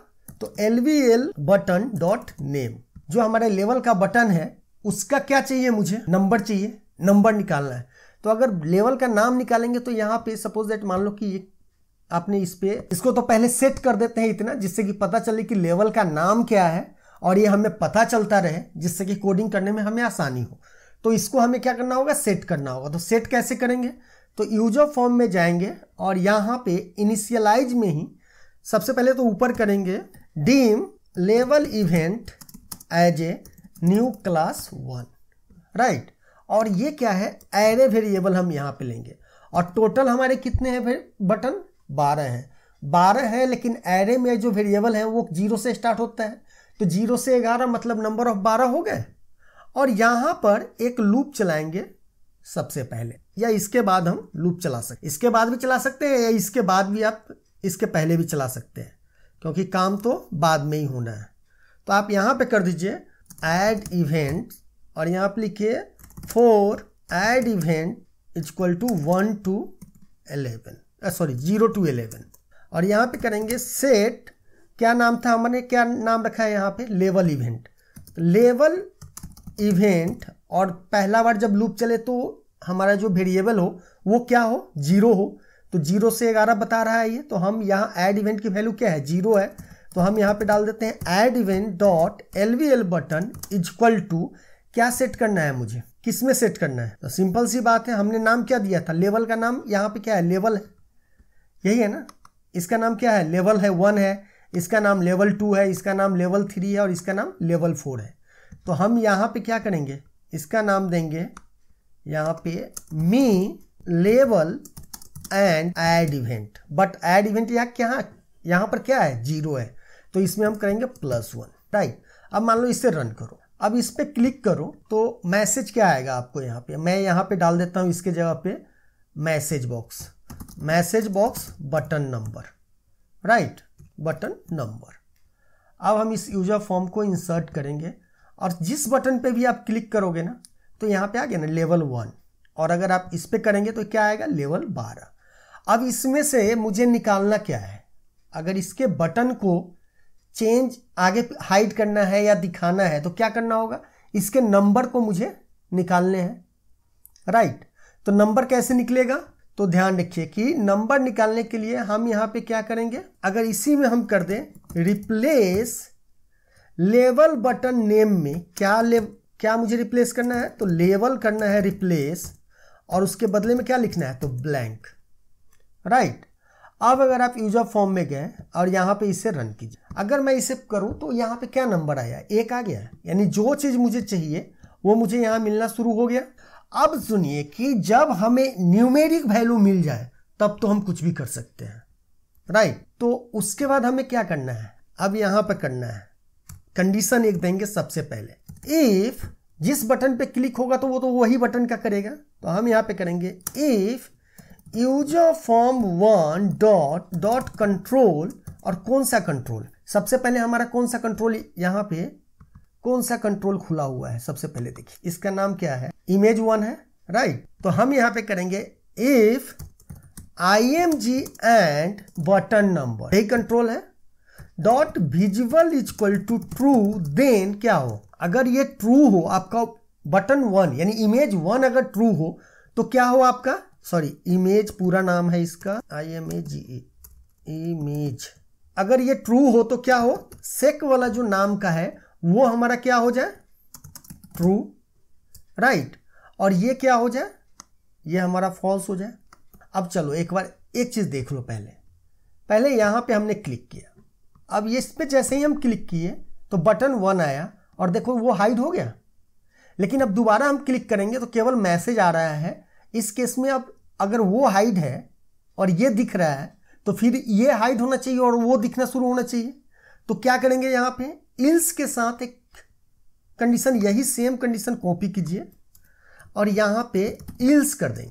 तो L V L button dot name जो हमारे लेवल का बटन है उसका क्या चाहिए मुझे नंबर चाहिए नंबर निकालना है तो अगर लेवल का नाम निकालेंगे तो यहाँ पे सपोज दैट मान लो कि ये आपने इस पे इसको तो पहले सेट कर देते हैं इतना जिससे कि पता चले कि लेवल का नाम क्या है और ये हमें पता चलता रहे जिससे कि कोडिंग करने में हमें आसानी हो तो इसको हमें क्या करना होगा सेट करना होगा तो सेट कैसे करेंगे तो यूजर फॉर्म में जाएंगे और यहाँ पे इनिशियलाइज में ही सबसे पहले तो ऊपर करेंगे डीम लेवल event as a new class one right और ये क्या है एरे वेरिएबल हम यहाँ पे लेंगे और टोटल हमारे कितने हैं फिर बटन बारह हैं बारह है लेकिन एरे में जो वेरिएबल है वो जीरो से स्टार्ट होता है तो जीरो से ग्यारह मतलब नंबर ऑफ बारह हो गए और यहां पर एक लूप चलाएंगे सबसे पहले या इसके बाद हम लूप चला सकते इसके बाद भी चला सकते हैं या इसके बाद भी आप इसके पहले भी चला सकते हैं क्योंकि काम तो बाद में ही होना है तो आप यहां पे कर दीजिए ऐड इवेंट और यहां पर लिखिए for add event equal to one two eleven sorry zero two eleven और यहां पे करेंगे सेट क्या नाम था हमने क्या नाम रखा है यहाँ पे लेवल इवेंट तो लेवल इवेंट और पहला बार जब लूप चले तो हमारा जो वेरिएबल हो वो क्या हो जीरो हो तो जीरो से ग्यारह बता रहा है ये तो हम यहाँ ऐड इवेंट की वैल्यू क्या है जीरो है तो हम यहाँ पे डाल देते हैं add event dot L V L button is equal to क्या सेट करना है मुझे किस में सेट करना है तो सिंपल सी बात है हमने नाम क्या दिया था लेवल का नाम यहाँ पे क्या है लेवल है यही है ना इसका नाम क्या है लेवल है वन है इसका नाम लेवल टू है इसका नाम लेवल थ्री है और इसका नाम लेवल फोर है तो हम यहाँ पे क्या करेंगे इसका नाम देंगे यहाँ पे मी लेवल and add event but add event यहाँ क्या है यहाँ पर क्या है जीरो है तो इसमें हम करेंगे प्लस वन राइट अब मान लो इसे रन करो अब इस पर क्लिक करो तो मैसेज क्या आएगा आपको यहाँ पे मैं यहाँ पे डाल देता हूँ इसके जगह पे message box message box button number right button number अब हम इस यूजर फॉर्म को इंसर्ट करेंगे और जिस बटन पे भी आप क्लिक करोगे ना तो यहाँ पे आ गया ना लेवल वन और अगर आप इस पर करेंगे तो क्या आएगा लेवल बारह अब इसमें से मुझे निकालना क्या है अगर इसके बटन को चेंज आगे हाइड करना है या दिखाना है तो क्या करना होगा इसके नंबर को मुझे निकालने हैं राइट तो नंबर कैसे निकलेगा तो ध्यान रखिए कि नंबर निकालने के लिए हम यहां पे क्या करेंगे अगर इसी में हम कर दें रिप्लेस लेवल बटन नेम में क्या ले क्या मुझे रिप्लेस करना है तो लेवल करना है रिप्लेस और उसके बदले में क्या लिखना है तो ब्लैंक राइट अब अगर आप ऑफ फॉर्म में गए और यहां पे इसे रन कीजिए अगर मैं इसे करूं तो यहां पे क्या नंबर आया एक आ गया यानी जो चीज़ मुझे चाहिए वो मुझे यहां मिलना शुरू हो गया अब सुनिए कि जब हमें न्यूमेरिक वैल्यू मिल जाए तब तो हम कुछ भी कर सकते हैं राइट तो उसके बाद हमें क्या करना है अब यहां पर करना है कंडीशन एक देंगे सबसे पहले इफ जिस बटन पे क्लिक होगा तो वो तो वही बटन का करेगा तो हम यहां पे करेंगे if user form one dot dot control और कौन सा कंट्रोल सबसे पहले हमारा कौन सा कंट्रोल यहां पे कौन सा कंट्रोल खुला हुआ है सबसे पहले देखिए इसका नाम क्या है इमेज वन है राइट right? तो हम यहां पे करेंगे if I M G and button number यही कंट्रोल है dot visual is equal to true then क्या हो अगर ये ट्रू हो आपका बटन वन यानी इमेज वन अगर ट्रू हो तो क्या हो आपका सॉरी इमेज पूरा नाम है इसका I M A ji A image अगर ये ट्रू हो तो क्या हो सेक वाला जो नाम का है वो हमारा क्या हो जाए ट्रू राइट और ये क्या हो जाए ये हमारा फॉल्स हो जाए अब चलो एक बार एक चीज़ देख लो पहले पहले यहां पे हमने क्लिक किया अब ये इस पर जैसे ही हम क्लिक किए तो बटन वन आया और देखो वो हाइड हो गया लेकिन अब दोबारा हम क्लिक करेंगे तो केवल मैसेज आ रहा है इस केस में अब अगर वो हाइड है और ये दिख रहा है तो फिर ये हाइड होना चाहिए और वो दिखना शुरू होना चाहिए तो क्या करेंगे यहाँ पे इल्स के साथ एक कंडीशन यही सेम कंडीशन कॉपी कीजिए और यहाँ पे इल्स कर दें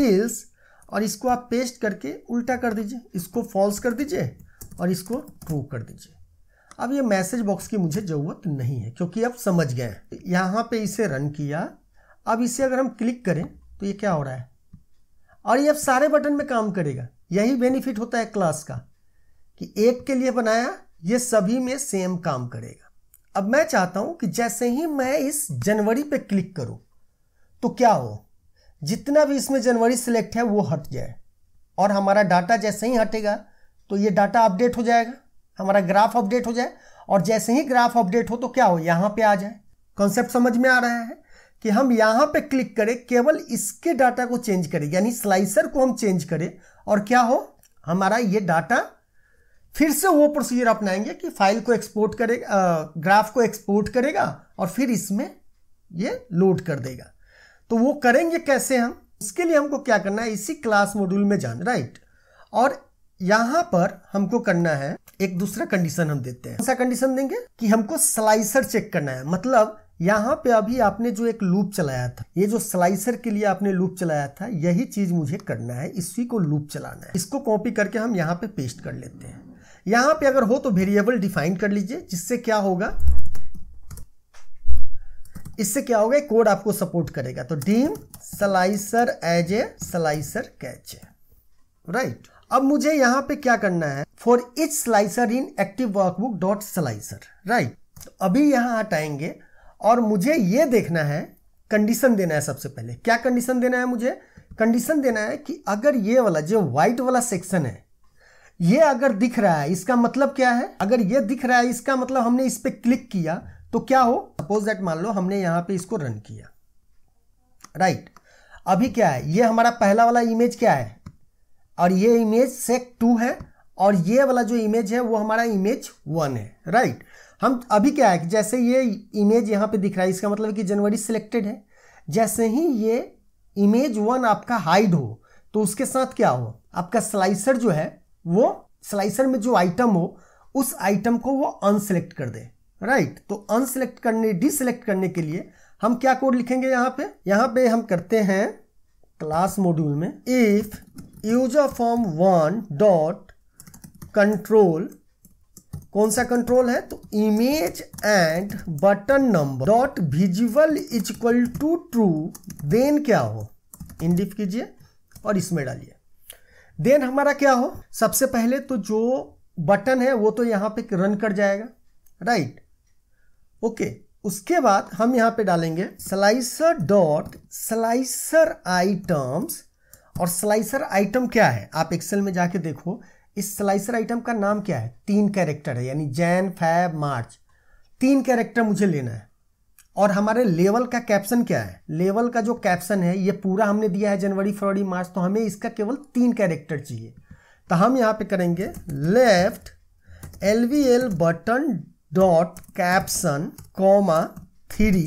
इल्स और इसको आप पेस्ट करके उल्टा कर दीजिए इसको फॉल्स कर दीजिए और इसको ट्रू कर दीजिए अब ये मैसेज बॉक्स की मुझे ज़रूरत नहीं है क्योंकि अब समझ गए हैं यहाँ पे इसे रन किया अब इसे अगर हम क्लिक करें तो ये क्या हो रहा है और ये अब सारे बटन में काम करेगा यही बेनिफिट होता है क्लास का कि एक के लिए बनाया ये सभी में सेम काम करेगा अब मैं चाहता हूं कि जैसे ही मैं इस जनवरी पे क्लिक करूं तो क्या हो जितना भी इसमें जनवरी सिलेक्ट है वो हट जाए और हमारा डाटा जैसे ही हटेगा तो ये डाटा अपडेट हो जाएगा हमारा ग्राफ अपडेट हो जाए और जैसे ही ग्राफ अपडेट हो तो क्या हो यहाँ पे आ जाए कॉन्सेप्ट समझ में आ रहा है कि हम यहाँ पे क्लिक करें केवल इसके डाटा को चेंज करें यानी स्लाइसर को हम चेंज करें और क्या हो हमारा ये डाटा फिर से वो प्रोसीजर अपनाएंगे कि फाइल को एक्सपोर्ट करेगा ग्राफ को एक्सपोर्ट करेगा और फिर इसमें ये लोड कर देगा तो वो करेंगे कैसे हम उसके लिए हमको क्या करना है इसी क्लास मॉड्यूल में जान राइट और यहां पर हमको करना है एक दूसरा कंडीशन हम देते हैं ऐसा कंडीशन देंगे कि हमको स्लाइसर चेक करना है मतलब यहाँ पे अभी आपने जो एक लूप चलाया था ये जो स्लाइसर के लिए आपने लूप चलाया था यही चीज मुझे करना है इसी को लूप चलाना है इसको कॉपी करके हम यहाँ पे पेस्ट कर लेते हैं यहां पे अगर हो तो वेरिएबल डिफाइन कर लीजिए जिससे क्या होगा इससे क्या होगा कोड आपको सपोर्ट करेगा तो dim slicer as a slicer cache right अब मुझे यहां पे क्या करना है for each slicer in active workbook dot slicer right तो अभी यहां हटाएंगे और मुझे यह देखना है कंडीशन देना है सबसे पहले क्या कंडीशन देना है मुझे कंडीशन देना है कि अगर ये वाला जो व्हाइट वाला सेक्शन है ये अगर दिख रहा है इसका मतलब क्या है अगर ये दिख रहा है इसका मतलब हमने इस पर क्लिक किया तो क्या हो सपोज दैट मान लो हमने यहां पे इसको रन किया राइट right. अभी क्या है ये हमारा पहला वाला इमेज क्या है और ये इमेज सेक टू है और ये वाला जो इमेज है वो हमारा इमेज वन है राइट right. हम अभी क्या है कि जैसे ये इमेज यहां पे दिख रहा है इसका मतलब कि जनवरी सिलेक्टेड है जैसे ही ये इमेज वन आपका हाइड हो तो उसके साथ क्या हो आपका स्लाइसर जो है वो स्लाइसर में जो आइटम हो उस आइटम को वो अनसेलेक्ट कर दे राइट right? तो अनसेलेक्ट करने डिसलेक्ट करने के लिए हम क्या कोड लिखेंगे यहाँ पे यहाँ पे हम करते हैं क्लास मॉड्यूल में if user form one dot control कौन सा कंट्रोल है तो image and button number dot visual is equal to true then क्या हो इंडिफ कीजिए और इसमें डालिए देन हमारा क्या हो सबसे पहले तो जो बटन है वो तो यहां पे रन कर जाएगा राइट ओके उसके बाद हम यहां पे डालेंगे स्लाइसर डॉट स्लाइसर आइटम्स और स्लाइसर आइटम क्या है आप एक्सेल में जाके देखो इस स्लाइसर आइटम का नाम क्या है तीन कैरेक्टर है यानी जैन फैब मार्च तीन कैरेक्टर मुझे लेना है और हमारे लेवल का कैप्शन क्या है लेवल का जो कैप्शन है ये पूरा हमने दिया है जनवरी फरवरी मार्च तो हमें इसका केवल तीन कैरेक्टर चाहिए तो हम यहाँ पे करेंगे left L V L button dot caption comma three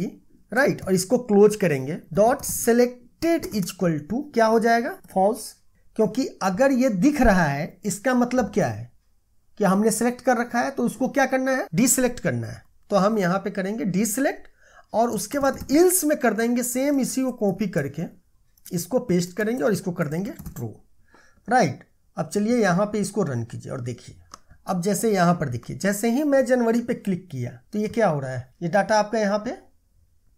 right और इसको क्लोज करेंगे डॉट सेलेक्टेड इक्वल टू क्या हो जाएगा फॉल्स क्योंकि अगर ये दिख रहा है इसका मतलब क्या है कि हमने सेलेक्ट कर रखा है तो उसको क्या करना है डिसलेक्ट करना है तो हम यहाँ पे करेंगे डिसलेक्ट और उसके बाद इल्स में कर देंगे सेम इसी को कॉपी करके इसको पेस्ट करेंगे और इसको कर देंगे ट्रू राइट अब चलिए यहाँ पे इसको रन कीजिए और देखिए अब जैसे यहाँ पर देखिए जैसे ही मैं जनवरी पे क्लिक किया तो ये क्या हो रहा है ये डाटा आपका यहाँ पे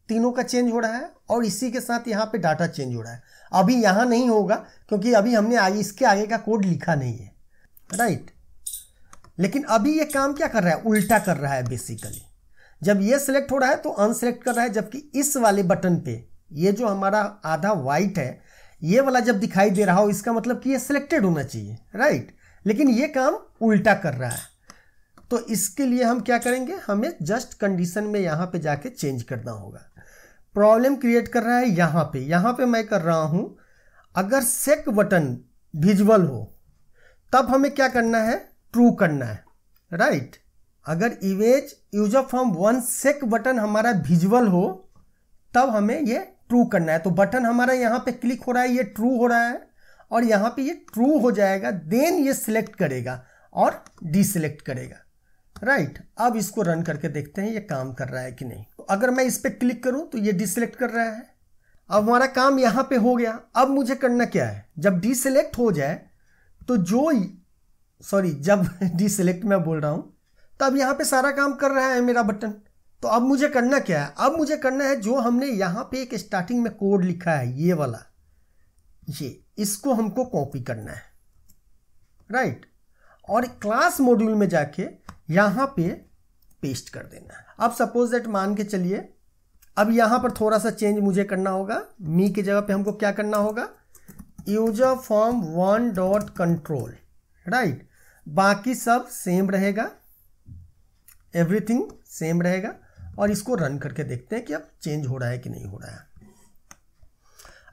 तीनों का चेंज हो रहा है और इसी के साथ यहाँ पे डाटा चेंज हो रहा है अभी यहाँ नहीं होगा क्योंकि अभी हमने आगे इसके आगे का कोड लिखा नहीं है राइट लेकिन अभी ये काम क्या कर रहा है उल्टा कर रहा है बेसिकली जब ये सिलेक्ट हो रहा है तो अनसेलेक्ट कर रहा है जबकि इस वाले बटन पे ये जो हमारा आधा वाइट है ये वाला जब दिखाई दे रहा हो इसका मतलब कि ये सिलेक्टेड होना चाहिए राइट लेकिन ये काम उल्टा कर रहा है तो इसके लिए हम क्या करेंगे हमें जस्ट कंडीशन में यहाँ पे जाके चेंज करना होगा प्रॉब्लम क्रिएट कर रहा है यहाँ पे यहाँ पे मैं कर रहा हूँ अगर सेक बटन विजुअल हो तब हमें क्या करना है ट्रू करना है राइट right? अगर इवेज यूज ऑफ फॉर्म वन सेक बटन हमारा विजुअल हो तब हमें ये ट्रू करना है तो बटन हमारा यहाँ पे क्लिक हो रहा है ये ट्रू हो रहा है और यहाँ पे ये ट्रू हो जाएगा देन ये सिलेक्ट करेगा और डिसलेक्ट करेगा राइट right. अब इसको रन करके देखते हैं ये काम कर रहा है कि नहीं तो अगर मैं इस पर क्लिक करूँ तो ये डिसलेक्ट कर रहा है अब हमारा काम यहाँ पे हो गया अब मुझे करना क्या है जब डिसलेक्ट हो जाए तो जो सॉरी जब डिसलेक्ट मैं बोल रहा हूँ तो अब यहाँ पे सारा काम कर रहा है मेरा बटन तो अब मुझे करना क्या है अब मुझे करना है जो हमने यहाँ पे एक स्टार्टिंग में कोड लिखा है ये वाला ये इसको हमको कॉपी करना है राइट और क्लास मॉड्यूल में जाके यहाँ पे पेस्ट कर देना है अब सपोज दैट मान के चलिए अब यहाँ पर थोड़ा सा चेंज मुझे करना होगा मी की जगह पे हमको क्या करना होगा user form one dot control right बाकी सब सेम रहेगा एवरीथिंग सेम रहेगा और इसको रन करके देखते हैं कि अब चेंज हो रहा है कि नहीं हो रहा है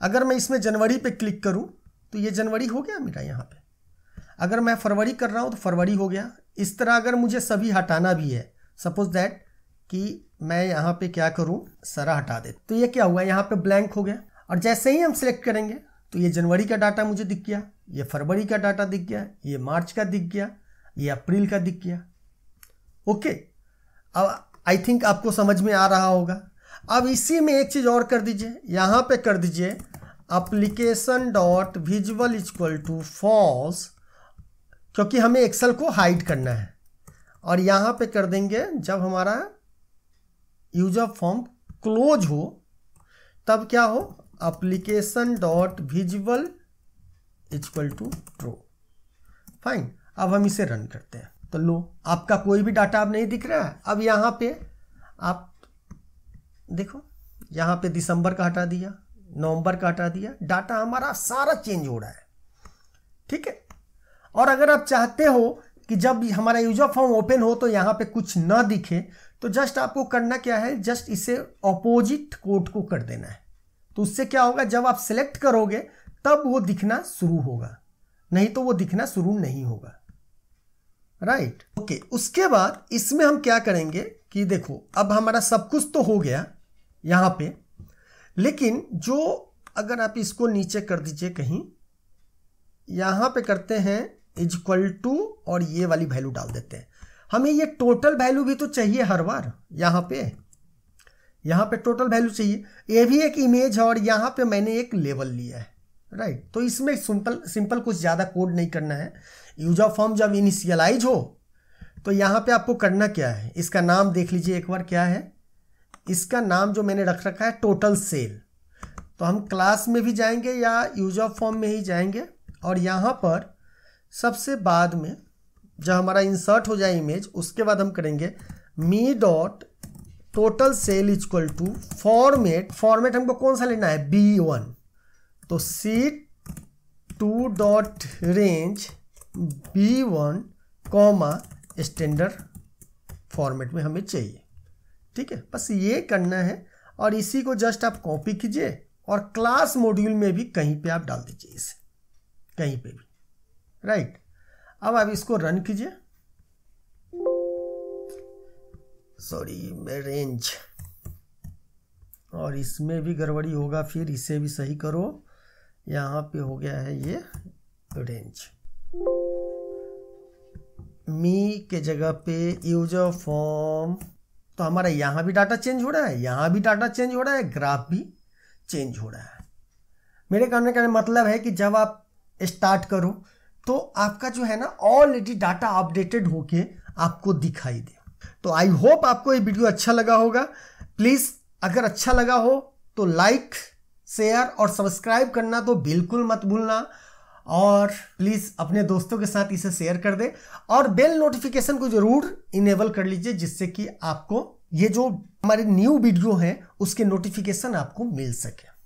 अगर मैं इसमें जनवरी पे क्लिक करूं तो ये जनवरी हो गया मेरा यहाँ पे अगर मैं फरवरी कर रहा हूँ तो फरवरी हो गया इस तरह अगर मुझे सभी हटाना भी है सपोज दैट कि मैं यहाँ पे क्या करूँ सारा हटा दे तो ये क्या हुआ यहाँ पे ब्लैंक हो गया और जैसे ही हम सिलेक्ट करेंगे तो ये जनवरी का डाटा मुझे दिख गया ये फरवरी का डाटा दिख गया ये मार्च का दिख गया ये अप्रैल का दिख गया ओके अब आई थिंक आपको समझ में आ रहा होगा अब इसी में एक चीज़ और कर दीजिए यहाँ पे कर दीजिए application dot visual equal to false क्योंकि हमें एक्सेल को हाइड करना है और यहाँ पे कर देंगे जब हमारा यूजर फॉर्म क्लोज हो तब क्या हो application dot visual equal to true fine अब हम इसे रन करते हैं तो लो आपका कोई भी डाटा अब नहीं दिख रहा है अब यहाँ पे आप देखो यहाँ पे दिसंबर का हटा दिया नवंबर का हटा दिया डाटा हमारा सारा चेंज हो रहा है ठीक है और अगर आप चाहते हो कि जब हमारा यूजर फॉर्म ओपन हो तो यहाँ पे कुछ ना दिखे तो जस्ट आपको करना क्या है जस्ट इसे ऑपोजिट कोट को कर देना है तो उससे क्या होगा जब आप सेलेक्ट करोगे तब वो दिखना शुरू होगा नहीं तो वो दिखना शुरू नहीं होगा राइट right. ओके okay, उसके बाद इसमें हम क्या करेंगे कि देखो अब हमारा सब कुछ तो हो गया यहाँ पे लेकिन जो अगर आप इसको नीचे कर दीजिए कहीं यहाँ पे करते हैं इज इक्वल टू और ये वाली वैल्यू डाल देते हैं हमें ये टोटल वैल्यू भी तो चाहिए हर बार यहाँ पे यहाँ पे टोटल वैल्यू चाहिए ये भी एक इमेज है और यहाँ पे मैंने एक लेवल लिया है राइट right. तो इसमें सिंपल सिंपल कुछ ज़्यादा कोड नहीं करना है यूज ऑफ फॉर्म जब इनिशियलाइज हो तो यहाँ पे आपको करना क्या है इसका नाम देख लीजिए एक बार क्या है इसका नाम जो मैंने रख रखा है टोटल सेल तो हम क्लास में भी जाएंगे या यूज ऑफ फॉर्म में ही जाएंगे और यहाँ पर सबसे बाद में जब हमारा इंसर्ट हो जाए इमेज उसके बाद हम करेंगे me dot total cell is equal to format format हमको कौन सा लेना है बी वन तो C two dot range B one comma standard format में हमें चाहिए ठीक है बस ये करना है और इसी को जस्ट आप कॉपी कीजिए और क्लास मॉड्यूल में भी कहीं पे आप डाल दीजिए इसे कहीं पे भी राइट अब आप इसको रन कीजिए सॉरी मैं रेंज और इसमें भी गड़बड़ी होगा फिर इसे भी सही करो यहाँ पे हो गया है ये रेंज मी के जगह पे यूजर फॉर्म तो हमारा यहाँ भी डाटा चेंज हो रहा है यहाँ भी डाटा चेंज हो रहा है ग्राफ भी चेंज हो रहा है मेरे कहने का मतलब है कि जब आप स्टार्ट करो तो आपका जो है ना ऑलरेडी डाटा अपडेटेड होके आपको दिखाई दे तो आई होप आपको ये वीडियो अच्छा लगा होगा प्लीज़ अगर अच्छा लगा हो तो लाइक शेयर और सब्सक्राइब करना तो बिल्कुल मत भूलना और प्लीज़ अपने दोस्तों के साथ इसे शेयर कर दें और बेल नोटिफिकेशन को ज़रूर इनेबल कर लीजिए जिससे कि आपको ये जो हमारे न्यू वीडियो हैं उसके नोटिफिकेशन आपको मिल सके